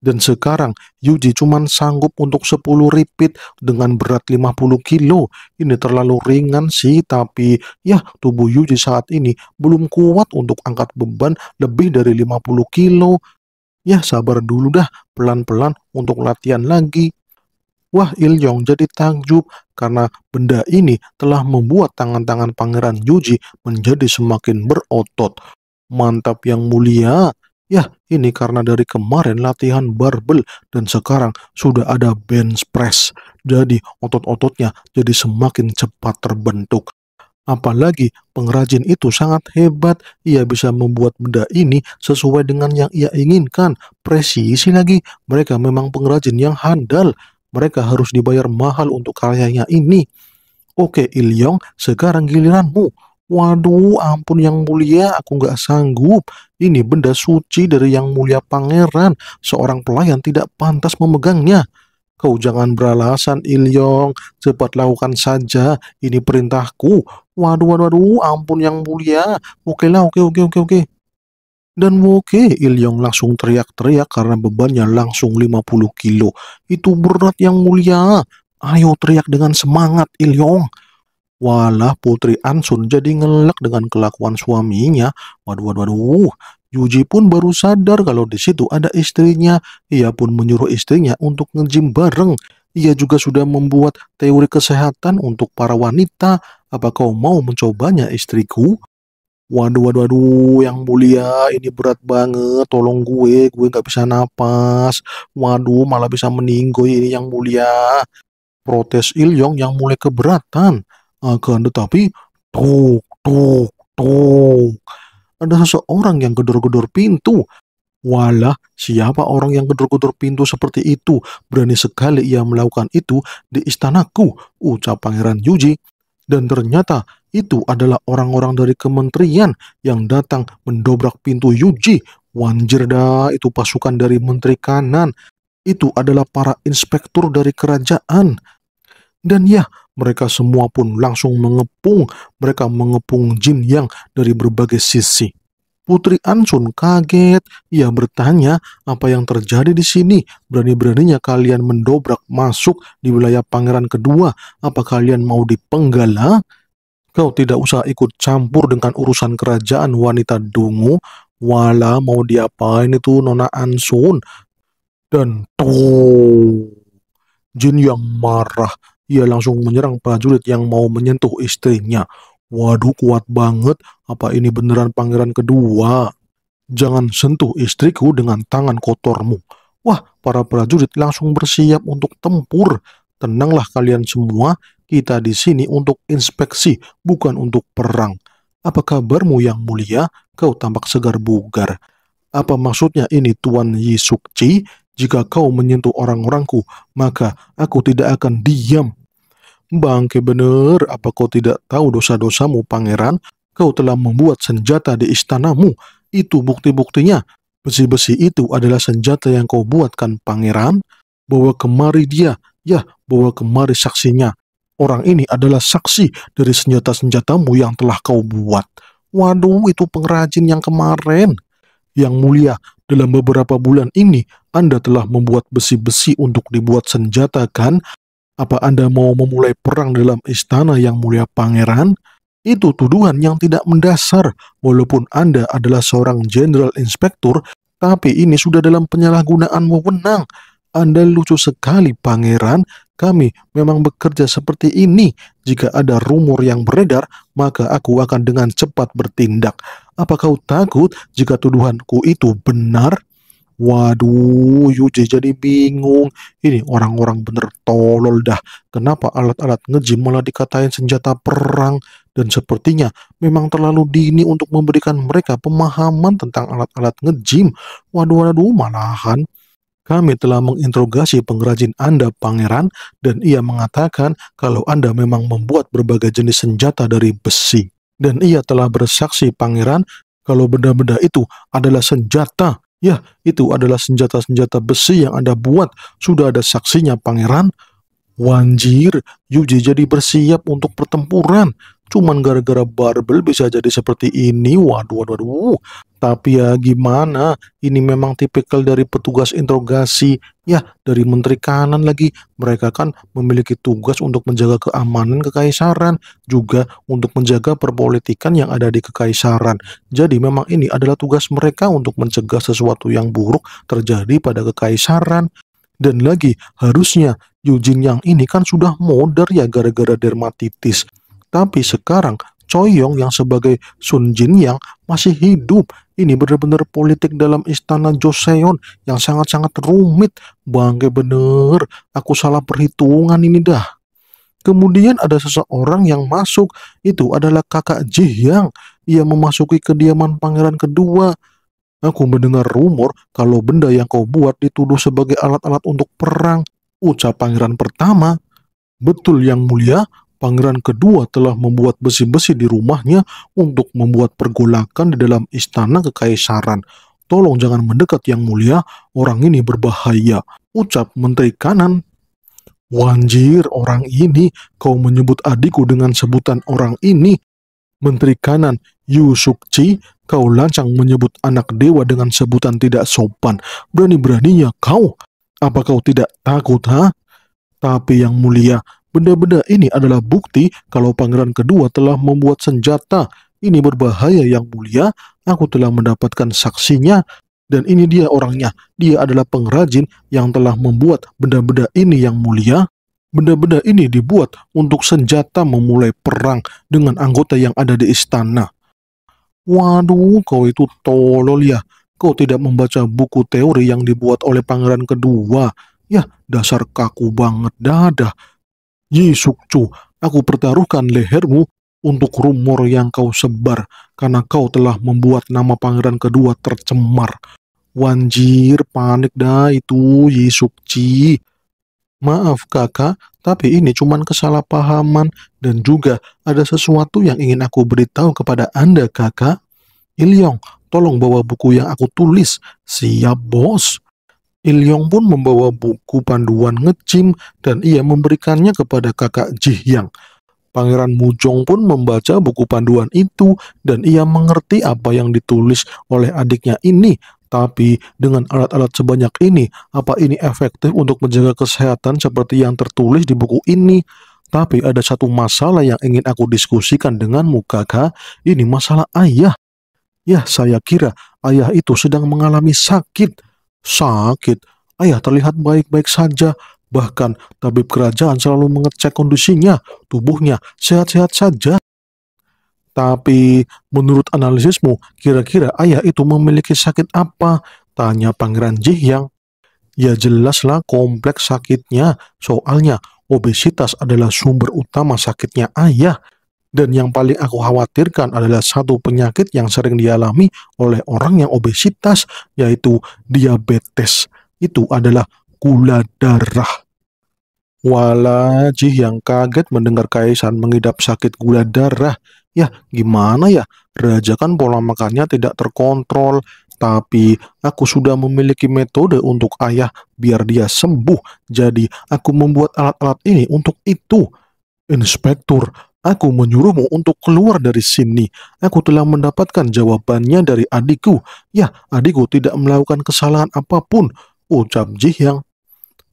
Dan sekarang Yuji cuma sanggup untuk 10 repeat dengan berat 50 kilo. Ini terlalu ringan sih tapi ya tubuh Yuji saat ini belum kuat untuk angkat beban lebih dari 50 kilo. Ya sabar dulu dah pelan-pelan untuk latihan lagi. Wah Iljong jadi takjub karena benda ini telah membuat tangan-tangan pangeran Yuji menjadi semakin berotot. Mantap yang mulia. Ya, ini karena dari kemarin latihan barbel dan sekarang sudah ada bench press. Jadi otot-ototnya jadi semakin cepat terbentuk. Apalagi pengrajin itu sangat hebat. Ia bisa membuat benda ini sesuai dengan yang ia inginkan. Presisi lagi. Mereka memang pengrajin yang handal. Mereka harus dibayar mahal untuk karyanya ini. Oke, Ilyong, sekarang giliranmu. Waduh, ampun yang mulia, aku nggak sanggup. Ini benda suci dari yang mulia pangeran. Seorang pelayan tidak pantas memegangnya. Kau jangan beralasan, Ilyong. Cepat lakukan saja. Ini perintahku. Waduh, waduh, waduh, ampun yang mulia. Oke lah, oke, oke, oke, oke. Dan Woke Yong langsung teriak-teriak karena bebannya langsung 50 kilo. Itu berat yang mulia. Ayo teriak dengan semangat Yong. Walah Putri Ansun jadi ngelak dengan kelakuan suaminya. Waduh, waduh, waduh. Yuji pun baru sadar kalau di situ ada istrinya. Ia pun menyuruh istrinya untuk ngejim bareng. Ia juga sudah membuat teori kesehatan untuk para wanita. Apa kau mau mencobanya istriku? waduh waduh waduh yang mulia ini berat banget tolong gue gue nggak bisa napas waduh malah bisa meninggoy ini yang mulia protes Ilyong yang mulai keberatan akan tetapi tuk tuk tuk ada seseorang yang gedor-gedor pintu Walah, siapa orang yang gedor-gedor pintu seperti itu? Berani sekali ia melakukan itu di istanaku, ucap Pangeran Yuji. Dan ternyata itu adalah orang-orang dari kementerian yang datang mendobrak pintu Yuji. Wanjirda itu pasukan dari menteri kanan. Itu adalah para inspektur dari kerajaan. Dan ya, mereka semua pun langsung mengepung. Mereka mengepung Jin Yang dari berbagai sisi. Putri Ansun kaget. Ia bertanya, apa yang terjadi di sini? Berani-beraninya kalian mendobrak masuk di wilayah pangeran kedua. Apa kalian mau dipenggalah? Kau tidak usah ikut campur dengan urusan kerajaan wanita dungu, wala mau diapain itu Nona Ansun. Dan tuh, jin yang marah, ia langsung menyerang prajurit yang mau menyentuh istrinya. Waduh kuat banget, apa ini beneran pangeran kedua? Jangan sentuh istriku dengan tangan kotormu. Wah, para prajurit langsung bersiap untuk tempur. Tenanglah kalian semua, kita di sini untuk inspeksi, bukan untuk perang. Apa kabarmu yang mulia? Kau tampak segar bugar. Apa maksudnya ini Tuan Yi Jika kau menyentuh orang-orangku, maka aku tidak akan diam. Bangke bener, apa kau tidak tahu dosa-dosamu, pangeran? Kau telah membuat senjata di istanamu. Itu bukti-buktinya. Besi-besi itu adalah senjata yang kau buatkan, pangeran. Bawa kemari dia, ya, bawa kemari saksinya. Orang ini adalah saksi dari senjata-senjatamu yang telah kau buat. Waduh, itu pengrajin yang kemarin. Yang mulia, dalam beberapa bulan ini, Anda telah membuat besi-besi untuk dibuat senjata, kan? Apa Anda mau memulai perang dalam istana yang mulia pangeran? Itu tuduhan yang tidak mendasar, walaupun Anda adalah seorang jenderal inspektur, tapi ini sudah dalam penyalahgunaan wewenang. Anda lucu sekali, pangeran. Kami memang bekerja seperti ini. Jika ada rumor yang beredar, maka aku akan dengan cepat bertindak. Apa kau takut jika tuduhanku itu benar? Waduh, Yuji jadi bingung. Ini orang-orang bener tolol dah. Kenapa alat-alat ngejim malah dikatain senjata perang? Dan sepertinya memang terlalu dini untuk memberikan mereka pemahaman tentang alat-alat ngejim. Waduh, waduh, malahan kami telah menginterogasi pengrajin Anda, Pangeran, dan ia mengatakan kalau Anda memang membuat berbagai jenis senjata dari besi. Dan ia telah bersaksi, Pangeran, kalau benda-benda itu adalah senjata. Ya, itu adalah senjata-senjata besi yang Anda buat. Sudah ada saksinya, Pangeran. Wanjir, Yuji jadi bersiap untuk pertempuran. Cuman gara-gara barbel bisa jadi seperti ini. Waduh, waduh, waduh. Tapi ya gimana, ini memang tipikal dari petugas interogasi, ya dari Menteri Kanan lagi. Mereka kan memiliki tugas untuk menjaga keamanan kekaisaran, juga untuk menjaga perpolitikan yang ada di kekaisaran. Jadi memang ini adalah tugas mereka untuk mencegah sesuatu yang buruk terjadi pada kekaisaran. Dan lagi, harusnya Yujin yang ini kan sudah modern ya gara-gara dermatitis. Tapi sekarang Choyong yang sebagai Sun Jin yang masih hidup. Ini benar-benar politik dalam istana Joseon yang sangat-sangat rumit. Bangke bener, aku salah perhitungan ini dah. Kemudian ada seseorang yang masuk, itu adalah kakak Ji yang Ia memasuki kediaman pangeran kedua. Aku mendengar rumor kalau benda yang kau buat dituduh sebagai alat-alat untuk perang. Ucap pangeran pertama. Betul yang mulia, Pangeran kedua telah membuat besi-besi di rumahnya untuk membuat pergolakan di dalam istana kekaisaran. Tolong jangan mendekat yang mulia, orang ini berbahaya. Ucap menteri kanan. Wanjir, orang ini, kau menyebut adikku dengan sebutan orang ini. Menteri kanan, Yu Sukci, kau lancang menyebut anak dewa dengan sebutan tidak sopan. Berani-beraninya kau. Apa kau tidak takut, ha? Tapi yang mulia, Benda-benda ini adalah bukti kalau pangeran kedua telah membuat senjata. Ini berbahaya yang mulia, aku telah mendapatkan saksinya dan ini dia orangnya. Dia adalah pengrajin yang telah membuat benda-benda ini yang mulia. Benda-benda ini dibuat untuk senjata memulai perang dengan anggota yang ada di istana. Waduh, kau itu tolol ya. Kau tidak membaca buku teori yang dibuat oleh pangeran kedua. Ya, dasar kaku banget dadah. Yi Sukcu, aku pertaruhkan lehermu untuk rumor yang kau sebar, karena kau telah membuat nama pangeran kedua tercemar. Wanjir, panik dah itu, Yi Sukci. Maaf kakak, tapi ini cuma kesalahpahaman dan juga ada sesuatu yang ingin aku beritahu kepada Anda kakak. Ilyong, tolong bawa buku yang aku tulis. Siap bos. Ilyong pun membawa buku panduan ngecim dan ia memberikannya kepada kakak Jihyang. Pangeran Mujong pun membaca buku panduan itu dan ia mengerti apa yang ditulis oleh adiknya ini. Tapi dengan alat-alat sebanyak ini, apa ini efektif untuk menjaga kesehatan seperti yang tertulis di buku ini? Tapi ada satu masalah yang ingin aku diskusikan denganmu kakak, ini masalah ayah. Ya, saya kira ayah itu sedang mengalami sakit sakit. Ayah terlihat baik-baik saja. Bahkan tabib kerajaan selalu mengecek kondisinya, tubuhnya sehat-sehat saja. Tapi menurut analisismu, kira-kira ayah itu memiliki sakit apa? Tanya Pangeran yang, Ya jelaslah kompleks sakitnya, soalnya obesitas adalah sumber utama sakitnya ayah. Dan yang paling aku khawatirkan adalah satu penyakit yang sering dialami oleh orang yang obesitas, yaitu diabetes. Itu adalah gula darah. Walajih yang kaget mendengar Kaisan mengidap sakit gula darah. Ya, gimana ya? Raja kan pola makannya tidak terkontrol, tapi aku sudah memiliki metode untuk ayah biar dia sembuh. Jadi, aku membuat alat-alat ini untuk itu. Inspektur, Aku menyuruhmu untuk keluar dari sini. Aku telah mendapatkan jawabannya dari adikku. Ya, adikku tidak melakukan kesalahan apapun. Ucap Jihyang.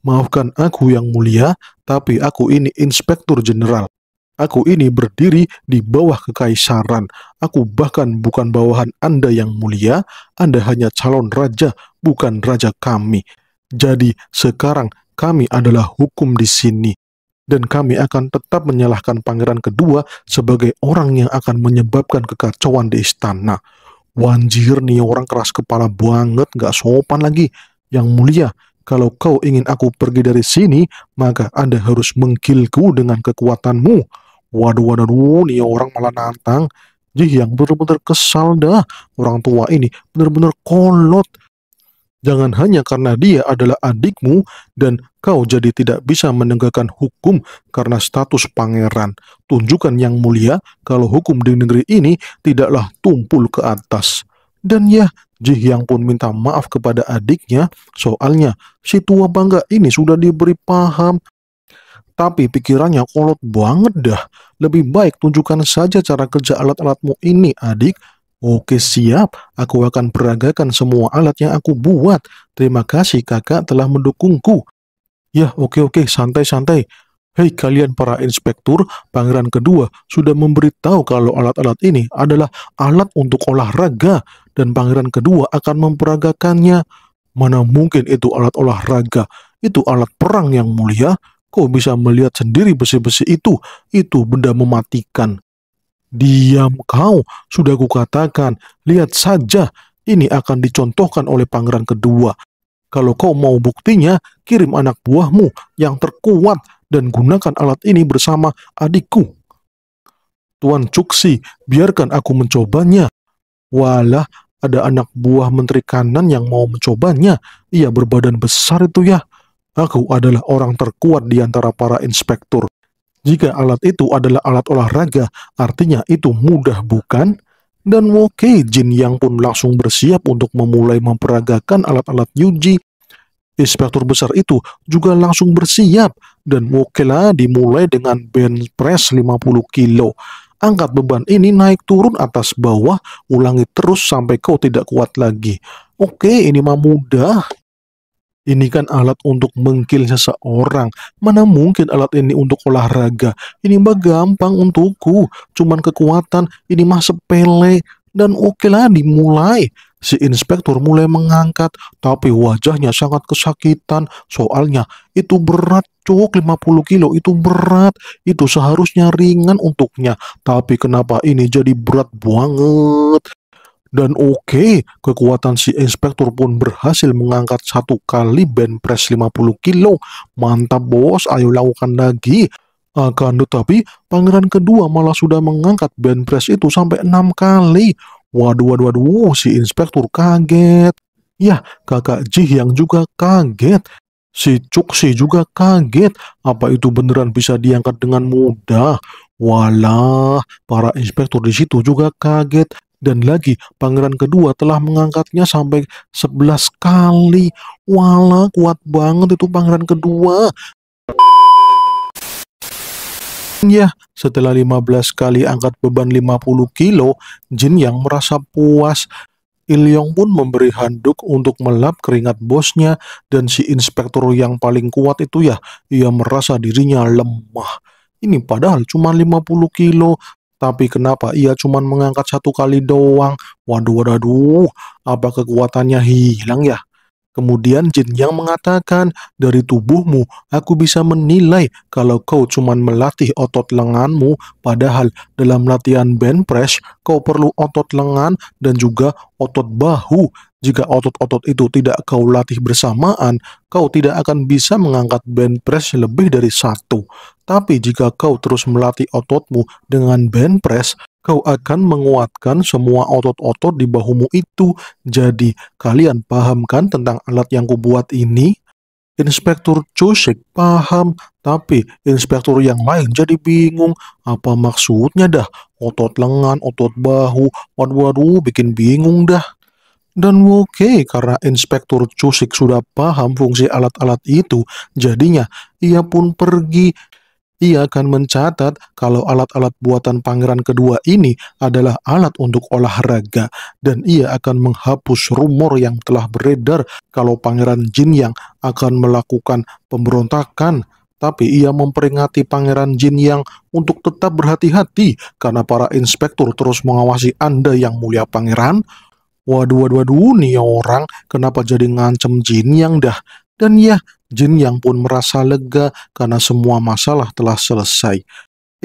Maafkan aku yang mulia, tapi aku ini inspektur jenderal. Aku ini berdiri di bawah kekaisaran. Aku bahkan bukan bawahan Anda yang mulia. Anda hanya calon raja, bukan raja kami. Jadi sekarang kami adalah hukum di sini dan kami akan tetap menyalahkan pangeran kedua sebagai orang yang akan menyebabkan kekacauan di istana. Wanjir nih orang keras kepala banget, gak sopan lagi. Yang mulia, kalau kau ingin aku pergi dari sini, maka Anda harus mengkilku dengan kekuatanmu. Waduh, waduh, nih orang malah nantang. Jih, yang benar-benar kesal dah. Orang tua ini benar-benar kolot. Jangan hanya karena dia adalah adikmu dan Kau jadi tidak bisa menegakkan hukum karena status pangeran. Tunjukkan yang mulia kalau hukum di negeri ini tidaklah tumpul ke atas. Dan ya, Ji Hyang pun minta maaf kepada adiknya, soalnya si tua bangga ini sudah diberi paham. Tapi pikirannya kolot banget dah. Lebih baik tunjukkan saja cara kerja alat-alatmu ini, adik. Oke siap, aku akan peragakan semua alat yang aku buat. Terima kasih kakak telah mendukungku. Ya, oke oke, santai-santai. Hei kalian para inspektur, pangeran kedua sudah memberitahu kalau alat-alat ini adalah alat untuk olahraga dan pangeran kedua akan memperagakannya. Mana mungkin itu alat olahraga, itu alat perang yang mulia. Kau bisa melihat sendiri besi-besi itu, itu benda mematikan. Diam kau, sudah kukatakan, lihat saja, ini akan dicontohkan oleh pangeran kedua. Kalau kau mau buktinya, kirim anak buahmu yang terkuat dan gunakan alat ini bersama adikku. Tuan Cuksi, biarkan aku mencobanya. Walah, ada anak buah menteri kanan yang mau mencobanya. Ia berbadan besar itu ya. Aku adalah orang terkuat di antara para inspektur. Jika alat itu adalah alat olahraga, artinya itu mudah bukan? Dan Woke Jin yang pun langsung bersiap untuk memulai memperagakan alat-alat Yuji Inspektur besar itu juga langsung bersiap dan Mukela dimulai dengan bench press 50 kilo. Angkat beban ini naik turun atas bawah, ulangi terus sampai kau tidak kuat lagi. Oke, ini mah mudah. Ini kan alat untuk mengkil seseorang. Mana mungkin alat ini untuk olahraga? Ini mah gampang untukku. Cuman kekuatan, ini mah sepele. Dan oke dimulai. Si inspektur mulai mengangkat, tapi wajahnya sangat kesakitan. Soalnya itu berat, cuk 50 kilo itu berat. Itu seharusnya ringan untuknya, tapi kenapa ini jadi berat banget? Dan oke, okay, kekuatan si inspektur pun berhasil mengangkat satu kali band press 50 kilo. Mantap bos, ayo lakukan lagi. Akan tetapi, pangeran kedua malah sudah mengangkat band press itu sampai enam kali. Waduh, waduh, waduh, uh, si inspektur kaget. Ya, kakak Jih yang juga kaget. Si Cuksi juga kaget. Apa itu beneran bisa diangkat dengan mudah? Walah, para inspektur di situ juga kaget. Dan lagi, pangeran kedua telah mengangkatnya sampai 11 kali. Walah, kuat banget itu pangeran kedua. Ya, setelah 15 kali angkat beban 50 kilo, Jin yang merasa puas. Yong pun memberi handuk untuk melap keringat bosnya dan si inspektur yang paling kuat itu ya, ia merasa dirinya lemah. Ini padahal cuma 50 kilo, tapi kenapa ia cuma mengangkat satu kali doang? Waduh, waduh, apa kekuatannya hilang ya? Kemudian jin yang mengatakan, dari tubuhmu aku bisa menilai kalau kau cuma melatih otot lenganmu, padahal dalam latihan band press kau perlu otot lengan dan juga otot bahu. Jika otot-otot itu tidak kau latih bersamaan, kau tidak akan bisa mengangkat band press lebih dari satu. Tapi jika kau terus melatih ototmu dengan band press, kau akan menguatkan semua otot-otot di bahumu itu. Jadi, kalian paham kan tentang alat yang kubuat ini? Inspektur Cusik paham, tapi inspektur yang lain jadi bingung. Apa maksudnya dah? Otot lengan, otot bahu, waduh-waduh bikin bingung dah. Dan oke, okay, karena inspektur Cusik sudah paham fungsi alat-alat itu, jadinya ia pun pergi ia akan mencatat kalau alat-alat buatan pangeran kedua ini adalah alat untuk olahraga dan ia akan menghapus rumor yang telah beredar kalau pangeran jin yang akan melakukan pemberontakan tapi ia memperingati pangeran jin yang untuk tetap berhati-hati karena para inspektur terus mengawasi Anda yang mulia pangeran. Waduh, waduh, waduh, nih orang, kenapa jadi ngancem jin yang dah? Dan ya, Jin Yang pun merasa lega karena semua masalah telah selesai.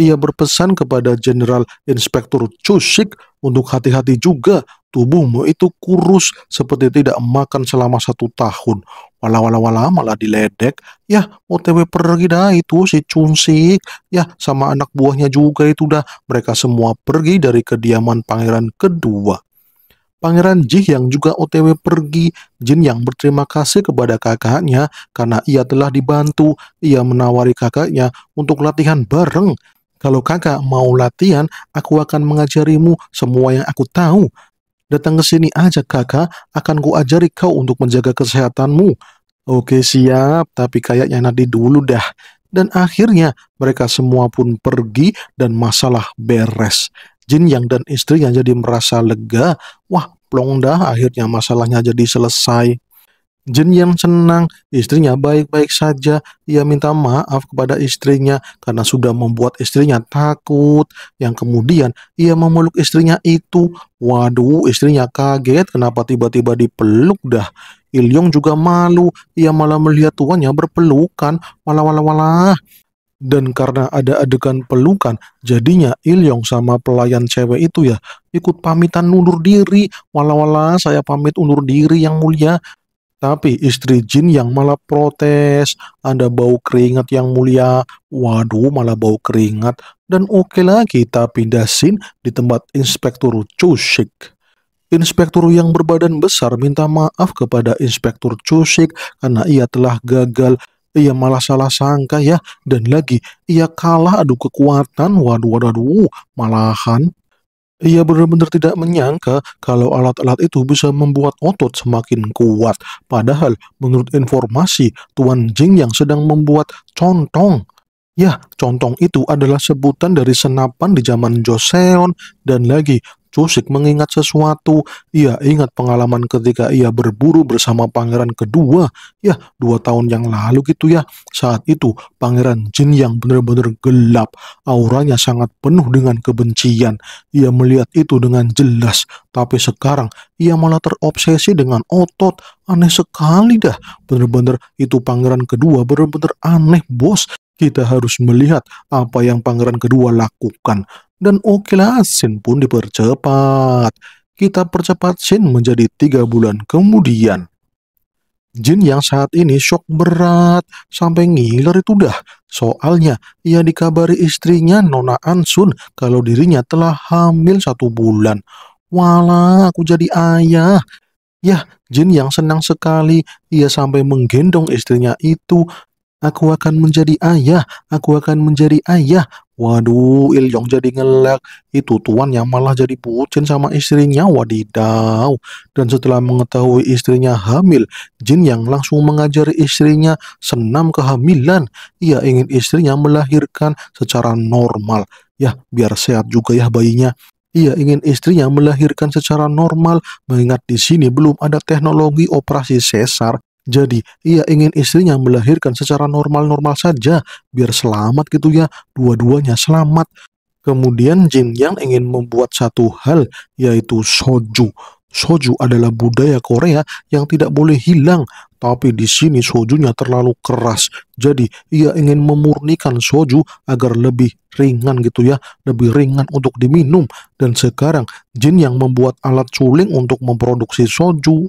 Ia berpesan kepada Jenderal Inspektur Cusik untuk hati-hati juga tubuhmu itu kurus seperti tidak makan selama satu tahun. Wala wala wala malah diledek. Ya, OTW pergi dah itu si Cunsik. Ya, sama anak buahnya juga itu dah. Mereka semua pergi dari kediaman pangeran kedua. Pangeran Jih yang juga otw pergi, Jin yang berterima kasih kepada kakaknya karena ia telah dibantu. Ia menawari kakaknya untuk latihan bareng. Kalau kakak mau latihan, aku akan mengajarimu semua yang aku tahu. Datang ke sini aja kakak, akan kuajari kau untuk menjaga kesehatanmu. Oke siap, tapi kayaknya nanti dulu dah. Dan akhirnya mereka semua pun pergi dan masalah beres. Jin Yang dan istrinya jadi merasa lega. Wah, plong dah akhirnya masalahnya jadi selesai. Jin yang senang, istrinya baik-baik saja. Ia minta maaf kepada istrinya karena sudah membuat istrinya takut. Yang kemudian ia memeluk istrinya itu. Waduh, istrinya kaget kenapa tiba-tiba dipeluk dah. Ilyong juga malu, ia malah melihat tuannya berpelukan. Walah, walah, walah. Dan karena ada adegan pelukan, jadinya Ilyong sama pelayan cewek itu ya ikut pamitan undur diri. Wala-wala saya pamit undur diri yang mulia. Tapi istri Jin yang malah protes, Anda bau keringat yang mulia, waduh malah bau keringat. Dan oke okay lah kita pindah scene di tempat Inspektur Cushik. Inspektur yang berbadan besar minta maaf kepada Inspektur Cushik karena ia telah gagal ia malah salah sangka ya, dan lagi ia kalah adu kekuatan, waduh waduh waduh, malahan. Ia benar-benar tidak menyangka kalau alat-alat itu bisa membuat otot semakin kuat. Padahal menurut informasi, Tuan Jing yang sedang membuat contong Ya, contong itu adalah sebutan dari senapan di zaman Joseon dan lagi Cusik mengingat sesuatu. Ia ingat pengalaman ketika ia berburu bersama pangeran kedua. Ya, dua tahun yang lalu gitu ya. Saat itu, pangeran Jin yang benar-benar gelap. Auranya sangat penuh dengan kebencian. Ia melihat itu dengan jelas. Tapi sekarang, ia malah terobsesi dengan otot. Aneh sekali dah. Benar-benar itu pangeran kedua Benar-benar aneh, bos. Kita harus melihat apa yang pangeran kedua lakukan. Dan okelah Shin pun dipercepat. Kita percepat Shin menjadi tiga bulan kemudian. Jin yang saat ini shock berat sampai ngiler itu dah. Soalnya ia dikabari istrinya Nona Ansun kalau dirinya telah hamil satu bulan. Walah aku jadi ayah. Yah Jin yang senang sekali ia sampai menggendong istrinya itu Aku akan menjadi ayah. Aku akan menjadi ayah. Waduh, Ilyong jadi ngelek. Itu tuan yang malah jadi bucin sama istrinya. Wadidaw. Dan setelah mengetahui istrinya hamil, Jin yang langsung mengajari istrinya senam kehamilan. Ia ingin istrinya melahirkan secara normal. Ya, biar sehat juga ya bayinya. Ia ingin istrinya melahirkan secara normal, mengingat di sini belum ada teknologi operasi sesar jadi, ia ingin istrinya melahirkan secara normal-normal saja, biar selamat gitu ya, dua-duanya selamat. Kemudian Jin Yang ingin membuat satu hal, yaitu soju. Soju adalah budaya Korea yang tidak boleh hilang, tapi di sini sojunya terlalu keras. Jadi, ia ingin memurnikan soju agar lebih ringan gitu ya, lebih ringan untuk diminum. Dan sekarang, Jin yang membuat alat suling untuk memproduksi soju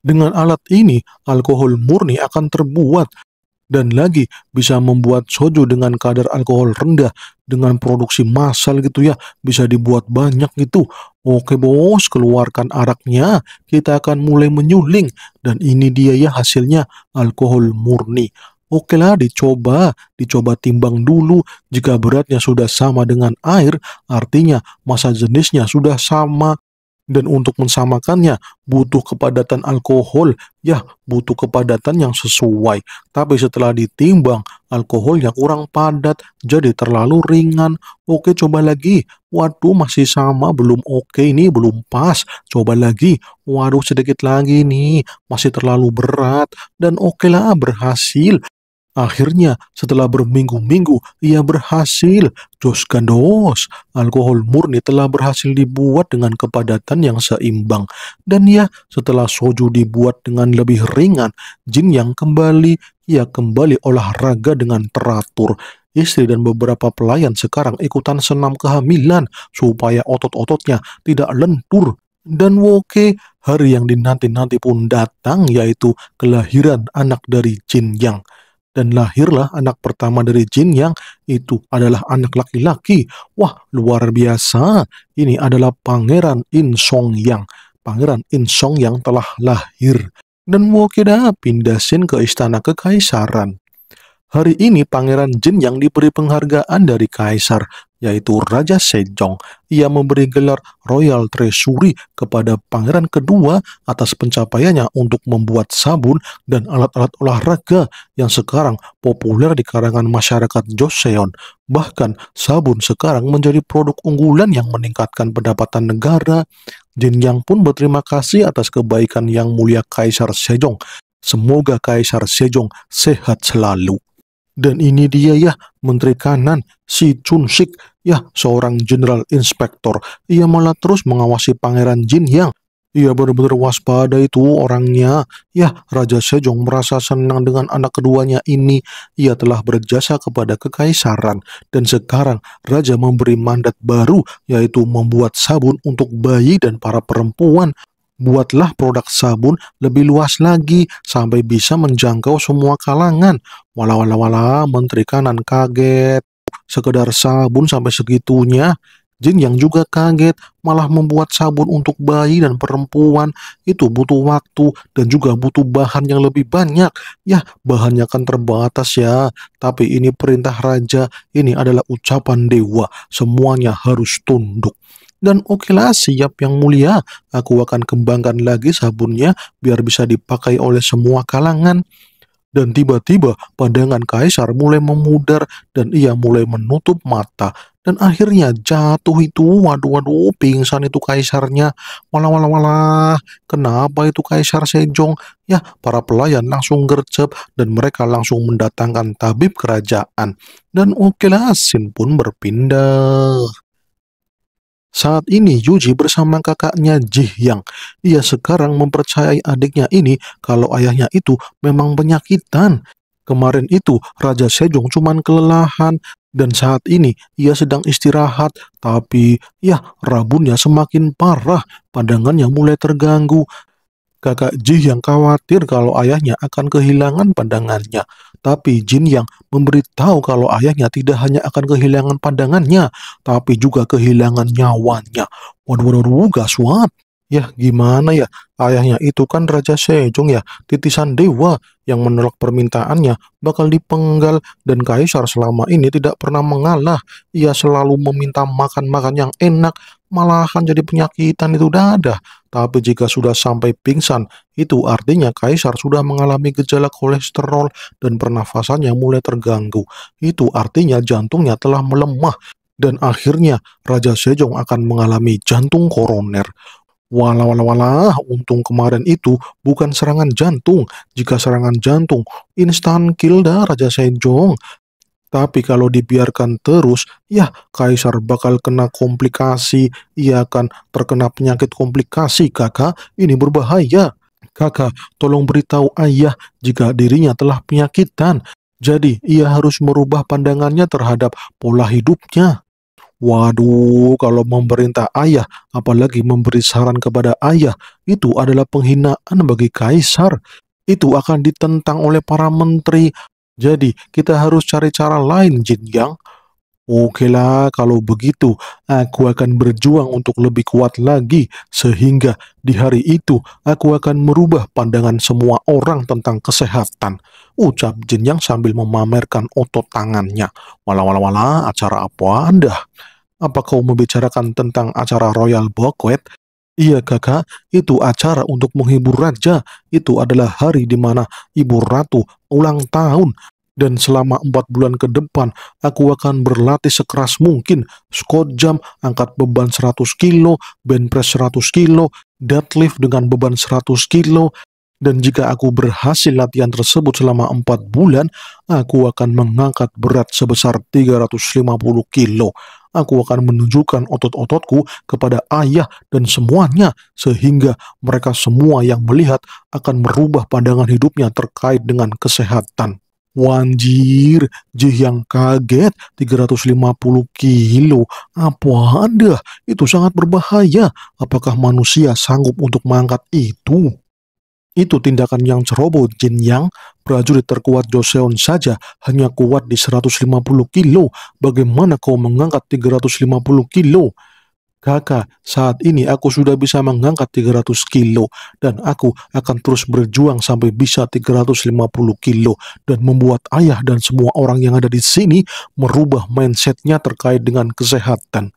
dengan alat ini, alkohol murni akan terbuat dan lagi bisa membuat soju dengan kadar alkohol rendah dengan produksi massal gitu ya bisa dibuat banyak gitu oke bos keluarkan araknya kita akan mulai menyuling dan ini dia ya hasilnya alkohol murni Oke lah dicoba, dicoba timbang dulu jika beratnya sudah sama dengan air artinya masa jenisnya sudah sama dan untuk mensamakannya butuh kepadatan alkohol, ya butuh kepadatan yang sesuai. Tapi setelah ditimbang, alkohol yang kurang padat jadi terlalu ringan. Oke, coba lagi. Waduh, masih sama, belum oke ini, belum pas. Coba lagi. Waduh, sedikit lagi nih, masih terlalu berat. Dan oke lah, berhasil. Akhirnya, setelah berminggu-minggu, ia berhasil. Dos gandos, alkohol murni telah berhasil dibuat dengan kepadatan yang seimbang. Dan ya, setelah soju dibuat dengan lebih ringan, Jin yang kembali, ia kembali olahraga dengan teratur. Istri dan beberapa pelayan sekarang ikutan senam kehamilan supaya otot-ototnya tidak lentur dan woke hari yang dinanti-nanti pun datang yaitu kelahiran anak dari Jin Yang dan lahirlah anak pertama dari jin yang itu adalah anak laki-laki. Wah, luar biasa. Ini adalah pangeran In Song Yang. Pangeran In Song Yang telah lahir. Dan pindah pindasin ke istana kekaisaran. Hari ini pangeran jin yang diberi penghargaan dari kaisar yaitu Raja Sejong. Ia memberi gelar Royal Treasury kepada pangeran kedua atas pencapaiannya untuk membuat sabun dan alat-alat olahraga yang sekarang populer di kalangan masyarakat Joseon. Bahkan sabun sekarang menjadi produk unggulan yang meningkatkan pendapatan negara. Jin Yang pun berterima kasih atas kebaikan Yang Mulia Kaisar Sejong. Semoga Kaisar Sejong sehat selalu. Dan ini dia ya, Menteri Kanan, si Chun Sik ya seorang General Inspector. Ia malah terus mengawasi Pangeran Jin Yang. Ia benar-benar waspada itu orangnya. Ya, Raja Sejong merasa senang dengan anak keduanya ini. Ia telah berjasa kepada kekaisaran. Dan sekarang, Raja memberi mandat baru, yaitu membuat sabun untuk bayi dan para perempuan buatlah produk sabun lebih luas lagi sampai bisa menjangkau semua kalangan. walau walau wala, menteri kanan kaget. Sekedar sabun sampai segitunya. Jin yang juga kaget malah membuat sabun untuk bayi dan perempuan itu butuh waktu dan juga butuh bahan yang lebih banyak. Ya, bahannya kan terbatas ya, tapi ini perintah raja, ini adalah ucapan dewa, semuanya harus tunduk. Dan oke lah siap yang mulia, aku akan kembangkan lagi sabunnya biar bisa dipakai oleh semua kalangan. Dan tiba-tiba pandangan kaisar mulai memudar dan ia mulai menutup mata. Dan akhirnya jatuh itu, waduh waduh pingsan itu kaisarnya. Walah walah walah, kenapa itu kaisar Sejong? Ya, para pelayan langsung gercep dan mereka langsung mendatangkan tabib kerajaan. Dan okelah Sin pun berpindah. Saat ini Yuji bersama kakaknya Ji Yang. Ia sekarang mempercayai adiknya ini kalau ayahnya itu memang penyakitan. Kemarin itu Raja Sejong cuman kelelahan dan saat ini ia sedang istirahat tapi ya rabunnya semakin parah, pandangannya mulai terganggu Kakak Ji yang khawatir kalau ayahnya akan kehilangan pandangannya. Tapi Jin yang memberitahu kalau ayahnya tidak hanya akan kehilangan pandangannya, tapi juga kehilangan nyawanya. Waduh, waduh, waduh gaswat. Ya gimana ya, ayahnya itu kan Raja Sejong ya, titisan dewa yang menolak permintaannya bakal dipenggal dan kaisar selama ini tidak pernah mengalah. Ia selalu meminta makan-makan yang enak, malahan jadi penyakitan itu ada. Tapi jika sudah sampai pingsan, itu artinya kaisar sudah mengalami gejala kolesterol dan pernafasannya mulai terganggu. Itu artinya jantungnya telah melemah dan akhirnya Raja Sejong akan mengalami jantung koroner. Walah-walah, untung kemarin itu bukan serangan jantung. Jika serangan jantung, instan kill dah Raja Sejong. Tapi kalau dibiarkan terus, ya Kaisar bakal kena komplikasi, ia akan terkena penyakit komplikasi kakak, ini berbahaya. Kakak, tolong beritahu ayah jika dirinya telah penyakitan. Jadi, ia harus merubah pandangannya terhadap pola hidupnya. Waduh, kalau memerintah ayah, apalagi memberi saran kepada ayah, itu adalah penghinaan bagi kaisar. Itu akan ditentang oleh para menteri, jadi, kita harus cari cara lain, Jin Yang. Oke lah, kalau begitu, aku akan berjuang untuk lebih kuat lagi, sehingga di hari itu aku akan merubah pandangan semua orang tentang kesehatan. Ucap Jin Yang sambil memamerkan otot tangannya. Wala-wala-wala, acara apa anda? Apa kau membicarakan tentang acara Royal Banquet? Iya kakak, itu acara untuk menghibur raja. Itu adalah hari di mana ibu ratu ulang tahun. Dan selama empat bulan ke depan, aku akan berlatih sekeras mungkin. Squat jam, angkat beban 100 kilo, bench press 100 kilo, deadlift dengan beban 100 kilo, dan jika aku berhasil latihan tersebut selama empat bulan, aku akan mengangkat berat sebesar 350 kilo. Aku akan menunjukkan otot-ototku kepada ayah dan semuanya, sehingga mereka semua yang melihat akan merubah pandangan hidupnya terkait dengan kesehatan. Wanjir, Jih yang kaget 350 kilo. Apa anda? Itu sangat berbahaya. Apakah manusia sanggup untuk mengangkat itu? Itu tindakan yang ceroboh Jin Yang, prajurit terkuat Joseon saja hanya kuat di 150 kilo, bagaimana kau mengangkat 350 kilo? Kakak, saat ini aku sudah bisa mengangkat 300 kilo dan aku akan terus berjuang sampai bisa 350 kilo dan membuat ayah dan semua orang yang ada di sini merubah mindsetnya terkait dengan kesehatan.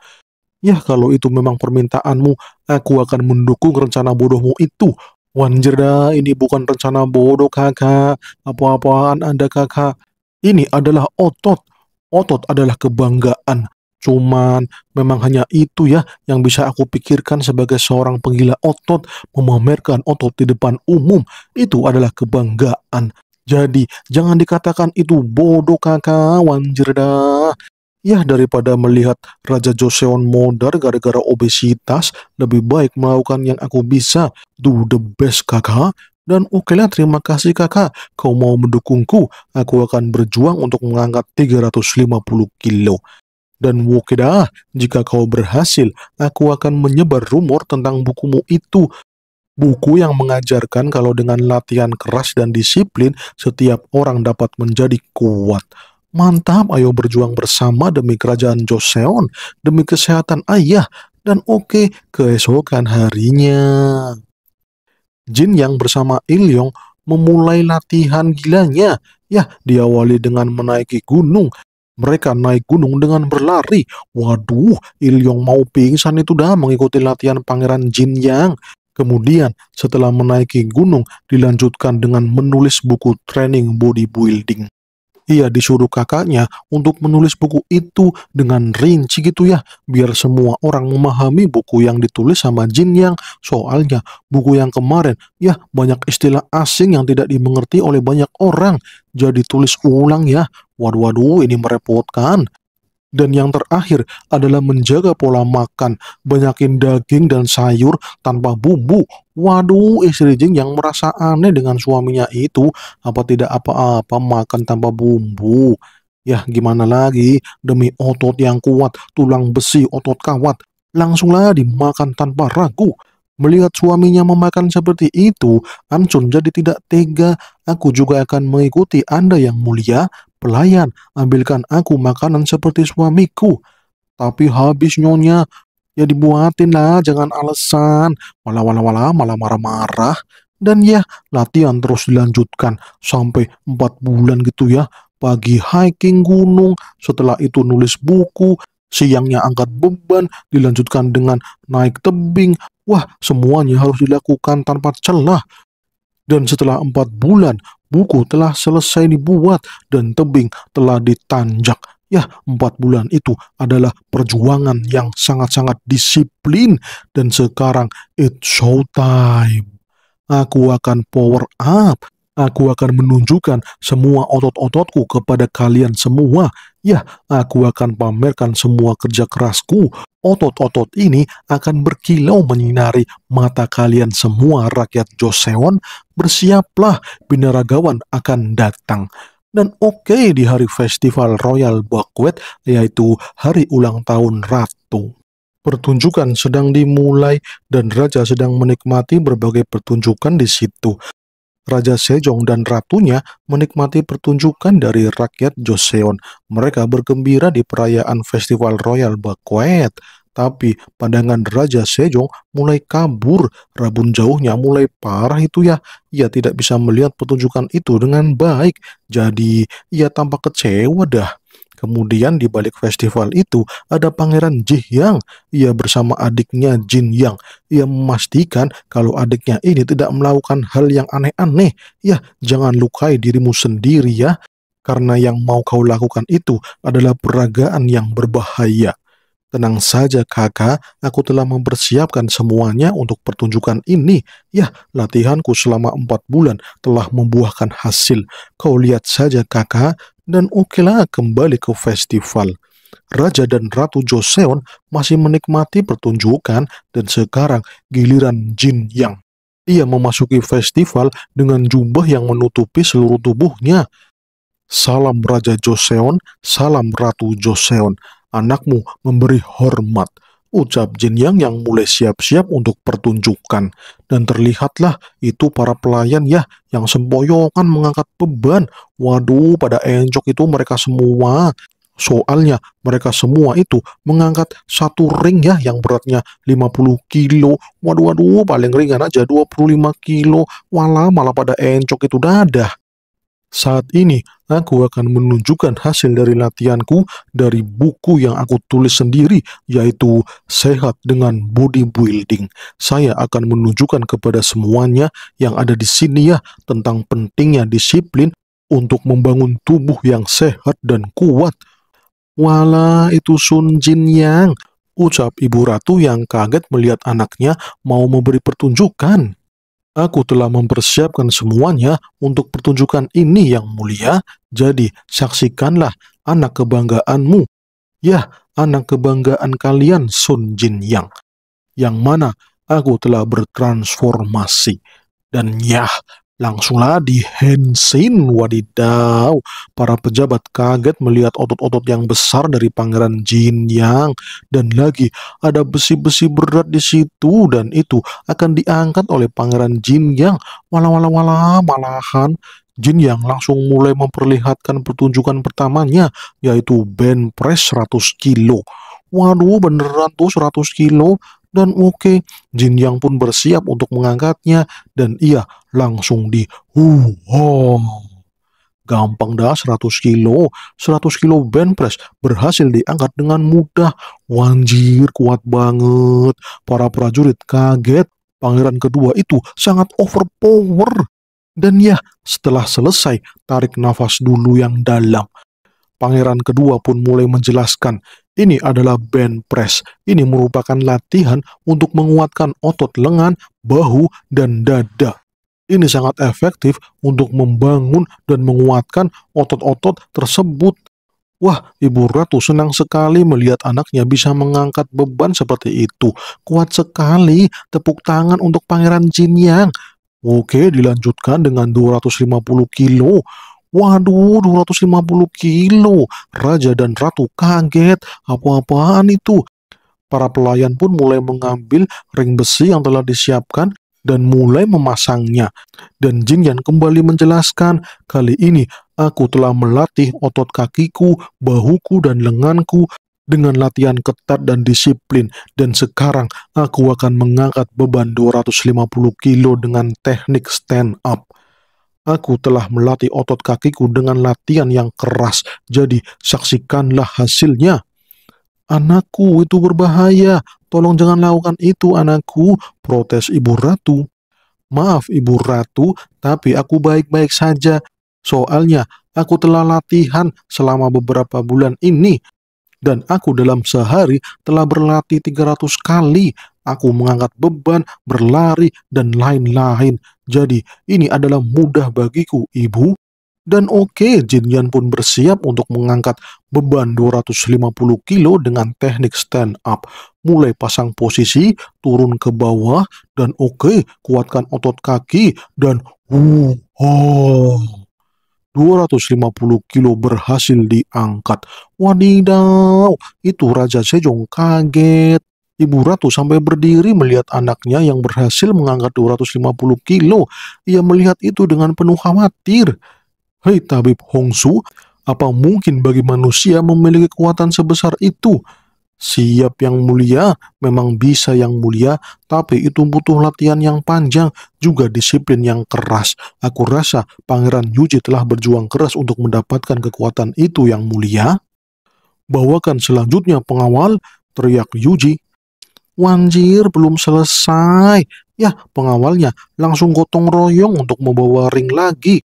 Ya kalau itu memang permintaanmu, aku akan mendukung rencana bodohmu itu. Wanjir ini bukan rencana bodoh kakak. Apa-apaan Anda kakak. Ini adalah otot. Otot adalah kebanggaan. Cuman memang hanya itu ya yang bisa aku pikirkan sebagai seorang penggila otot memamerkan otot di depan umum. Itu adalah kebanggaan. Jadi jangan dikatakan itu bodoh kakak Wanjir Ya, daripada melihat Raja Joseon modar gara-gara obesitas, lebih baik melakukan yang aku bisa. Do the best, kakak. Dan oke lah, terima kasih kakak. Kau mau mendukungku, aku akan berjuang untuk mengangkat 350 kilo. Dan oke dah, jika kau berhasil, aku akan menyebar rumor tentang bukumu itu. Buku yang mengajarkan kalau dengan latihan keras dan disiplin, setiap orang dapat menjadi kuat. Mantap, ayo berjuang bersama demi kerajaan Joseon, demi kesehatan ayah, dan oke okay, keesokan harinya. Jin yang bersama Il Yong memulai latihan gilanya. Ya, diawali dengan menaiki gunung. Mereka naik gunung dengan berlari. Waduh, Il Yong mau pingsan itu dah mengikuti latihan Pangeran Jin Yang. Kemudian, setelah menaiki gunung, dilanjutkan dengan menulis buku training bodybuilding. Ia disuruh kakaknya untuk menulis buku itu dengan rinci gitu ya, biar semua orang memahami buku yang ditulis sama Jin yang soalnya buku yang kemarin ya banyak istilah asing yang tidak dimengerti oleh banyak orang. Jadi tulis ulang ya. Waduh waduh ini merepotkan. Dan yang terakhir adalah menjaga pola makan, banyakin daging dan sayur tanpa bumbu. Waduh, istri Jing yang merasa aneh dengan suaminya itu, apa tidak apa-apa makan tanpa bumbu. Ya gimana lagi, demi otot yang kuat, tulang besi otot kawat, langsunglah dimakan tanpa ragu. Melihat suaminya memakan seperti itu, Ancun jadi tidak tega. Aku juga akan mengikuti Anda yang mulia Pelayan, ambilkan aku makanan seperti suamiku. Tapi habis nyonya, ya dibuatin lah, jangan alasan. Malah malah malah malah marah-marah. Dan ya, latihan terus dilanjutkan sampai 4 bulan gitu ya. Pagi hiking gunung, setelah itu nulis buku, siangnya angkat beban, dilanjutkan dengan naik tebing. Wah, semuanya harus dilakukan tanpa celah. Dan setelah empat bulan, buku telah selesai dibuat dan tebing telah ditanjak. Ya, empat bulan itu adalah perjuangan yang sangat-sangat disiplin dan sekarang it's show time. Aku akan power up Aku akan menunjukkan semua otot-ototku kepada kalian semua. Ya, aku akan pamerkan semua kerja kerasku. Otot-otot ini akan berkilau menyinari mata kalian semua rakyat Joseon. Bersiaplah, binaragawan akan datang. Dan oke okay, di hari festival Royal Banquet, yaitu hari ulang tahun ratu. Pertunjukan sedang dimulai dan raja sedang menikmati berbagai pertunjukan di situ. Raja Sejong dan ratunya menikmati pertunjukan dari rakyat Joseon. Mereka bergembira di perayaan Festival Royal Bakwet. Tapi pandangan Raja Sejong mulai kabur, rabun jauhnya mulai parah itu ya. Ia tidak bisa melihat pertunjukan itu dengan baik, jadi ia tampak kecewa dah. Kemudian di balik festival itu ada pangeran Ji Yang. Ia bersama adiknya Jin Yang. Ia memastikan kalau adiknya ini tidak melakukan hal yang aneh-aneh. Ya, jangan lukai dirimu sendiri ya. Karena yang mau kau lakukan itu adalah peragaan yang berbahaya. Tenang saja kakak, aku telah mempersiapkan semuanya untuk pertunjukan ini. Ya, latihanku selama empat bulan telah membuahkan hasil. Kau lihat saja kakak, dan okelah kembali ke festival. Raja dan Ratu Joseon masih menikmati pertunjukan dan sekarang giliran Jin Yang. Ia memasuki festival dengan jubah yang menutupi seluruh tubuhnya. Salam Raja Joseon, salam Ratu Joseon anakmu memberi hormat. Ucap Jin Yang yang mulai siap-siap untuk pertunjukan. Dan terlihatlah itu para pelayan ya yang sempoyongan mengangkat beban. Waduh pada encok itu mereka semua. Soalnya mereka semua itu mengangkat satu ring ya yang beratnya 50 kilo. Waduh waduh paling ringan aja 25 kilo. Walah malah pada encok itu dadah. Saat ini, aku akan menunjukkan hasil dari latihanku dari buku yang aku tulis sendiri, yaitu Sehat dengan Bodybuilding. Saya akan menunjukkan kepada semuanya yang ada di sini ya tentang pentingnya disiplin untuk membangun tubuh yang sehat dan kuat. Wala itu Sun Jin Yang, ucap ibu ratu yang kaget melihat anaknya mau memberi pertunjukan. Aku telah mempersiapkan semuanya untuk pertunjukan ini yang mulia, jadi saksikanlah anak kebanggaanmu. Ya, anak kebanggaan kalian Sun Jin Yang, yang mana aku telah bertransformasi. Dan yah, Langsunglah di Henshin, wadidaw. Para pejabat kaget melihat otot-otot yang besar dari pangeran Jin Yang. Dan lagi ada besi-besi berat di situ dan itu akan diangkat oleh pangeran Jin Yang. Wala wala wala malahan Jin Yang langsung mulai memperlihatkan pertunjukan pertamanya yaitu ben press 100 kilo. Waduh beneran tuh 100 kilo dan Woke. Jin Yang pun bersiap untuk mengangkatnya dan ia langsung di huhong. Gampang dah 100 kilo, 100 kilo band press berhasil diangkat dengan mudah. Wanjir kuat banget. Para prajurit kaget. Pangeran kedua itu sangat overpower. Dan ya, setelah selesai, tarik nafas dulu yang dalam. Pangeran kedua pun mulai menjelaskan ini adalah band press. Ini merupakan latihan untuk menguatkan otot lengan, bahu, dan dada. Ini sangat efektif untuk membangun dan menguatkan otot-otot tersebut. Wah, Ibu Ratu senang sekali melihat anaknya bisa mengangkat beban seperti itu. Kuat sekali, tepuk tangan untuk Pangeran Jin Yang. Oke, dilanjutkan dengan 250 kilo. Waduh, 250 kilo. Raja dan ratu kaget. Apa-apaan itu? Para pelayan pun mulai mengambil ring besi yang telah disiapkan dan mulai memasangnya. Dan Jin Yan kembali menjelaskan, kali ini aku telah melatih otot kakiku, bahuku, dan lenganku dengan latihan ketat dan disiplin dan sekarang aku akan mengangkat beban 250 kilo dengan teknik stand up. Aku telah melatih otot kakiku dengan latihan yang keras, jadi saksikanlah hasilnya. Anakku, itu berbahaya. Tolong jangan lakukan itu, anakku, protes ibu ratu. Maaf, ibu ratu, tapi aku baik-baik saja. Soalnya, aku telah latihan selama beberapa bulan ini, dan aku dalam sehari telah berlatih 300 kali. Aku mengangkat beban, berlari, dan lain-lain. Jadi, ini adalah mudah bagiku, Ibu. Dan oke, okay, Yan pun bersiap untuk mengangkat beban 250 kilo dengan teknik stand up. Mulai pasang posisi, turun ke bawah, dan oke, okay, kuatkan otot kaki, dan wuh, oh. 250 kilo berhasil diangkat. Wadidaw, itu Raja Sejong kaget. Ibu Ratu sampai berdiri melihat anaknya yang berhasil mengangkat 250 kilo. Ia melihat itu dengan penuh khawatir. Hei Tabib Hongsu, apa mungkin bagi manusia memiliki kekuatan sebesar itu? Siap yang mulia, memang bisa yang mulia, tapi itu butuh latihan yang panjang, juga disiplin yang keras. Aku rasa Pangeran Yuji telah berjuang keras untuk mendapatkan kekuatan itu yang mulia. Bawakan selanjutnya pengawal, teriak Yuji Wanjir, belum selesai. Ya, pengawalnya langsung gotong royong untuk membawa ring lagi.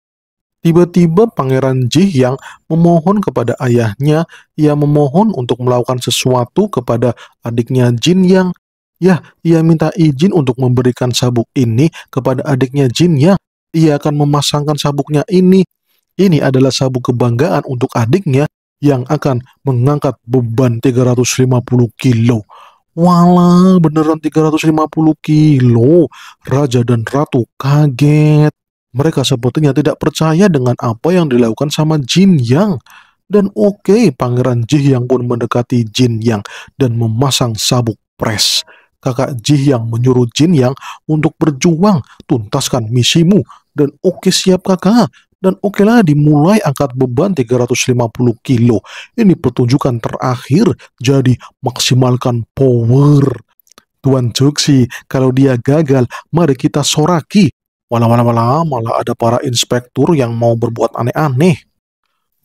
Tiba-tiba Pangeran Ji yang memohon kepada ayahnya, ia memohon untuk melakukan sesuatu kepada adiknya Jin yang, ya, ia minta izin untuk memberikan sabuk ini kepada adiknya Jin yang, ia akan memasangkan sabuknya ini. Ini adalah sabuk kebanggaan untuk adiknya yang akan mengangkat beban 350 kilo. Wala beneran 350 kilo. Raja dan ratu kaget. Mereka sepertinya tidak percaya dengan apa yang dilakukan sama Jin Yang. Dan oke, okay, Pangeran Ji Yang pun mendekati Jin Yang dan memasang sabuk pres. Kakak Ji Yang menyuruh Jin Yang untuk berjuang, tuntaskan misimu. Dan oke okay, siap kakak, dan oke lah dimulai angkat beban 350 kilo. Ini pertunjukan terakhir, jadi maksimalkan power. Tuan Joksi, kalau dia gagal, mari kita soraki. Walau-walau malah ada para inspektur yang mau berbuat aneh-aneh.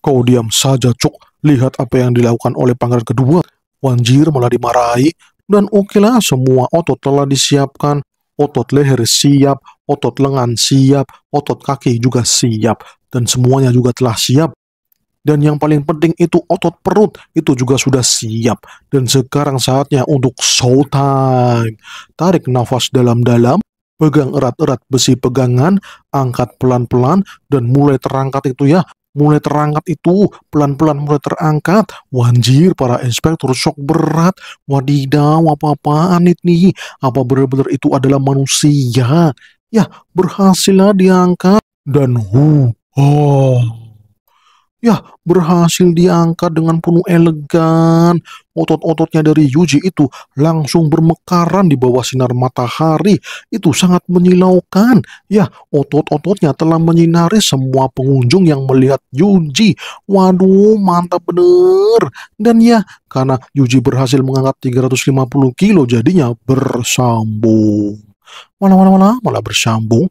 Kau diam saja, Cuk. Lihat apa yang dilakukan oleh pangeran kedua. Wanjir malah dimarahi, dan oke lah semua otot telah disiapkan otot leher siap, otot lengan siap, otot kaki juga siap, dan semuanya juga telah siap. Dan yang paling penting itu otot perut itu juga sudah siap. Dan sekarang saatnya untuk show time. Tarik nafas dalam-dalam, pegang erat-erat besi pegangan, angkat pelan-pelan, dan mulai terangkat itu ya mulai terangkat itu, pelan-pelan mulai terangkat. Wanjir, para inspektur shock berat. Wadidaw, apa-apaan ini? Apa benar-benar itu adalah manusia? Ya, berhasillah diangkat. Dan hu, oh, Ya, berhasil diangkat dengan penuh elegan. Otot-ototnya dari Yuji itu langsung bermekaran di bawah sinar matahari. Itu sangat menyilaukan. Ya, otot-ototnya telah menyinari semua pengunjung yang melihat Yuji. Waduh, mantap bener. Dan ya, karena Yuji berhasil mengangkat 350 kilo jadinya bersambung. Malah-malah malah bersambung.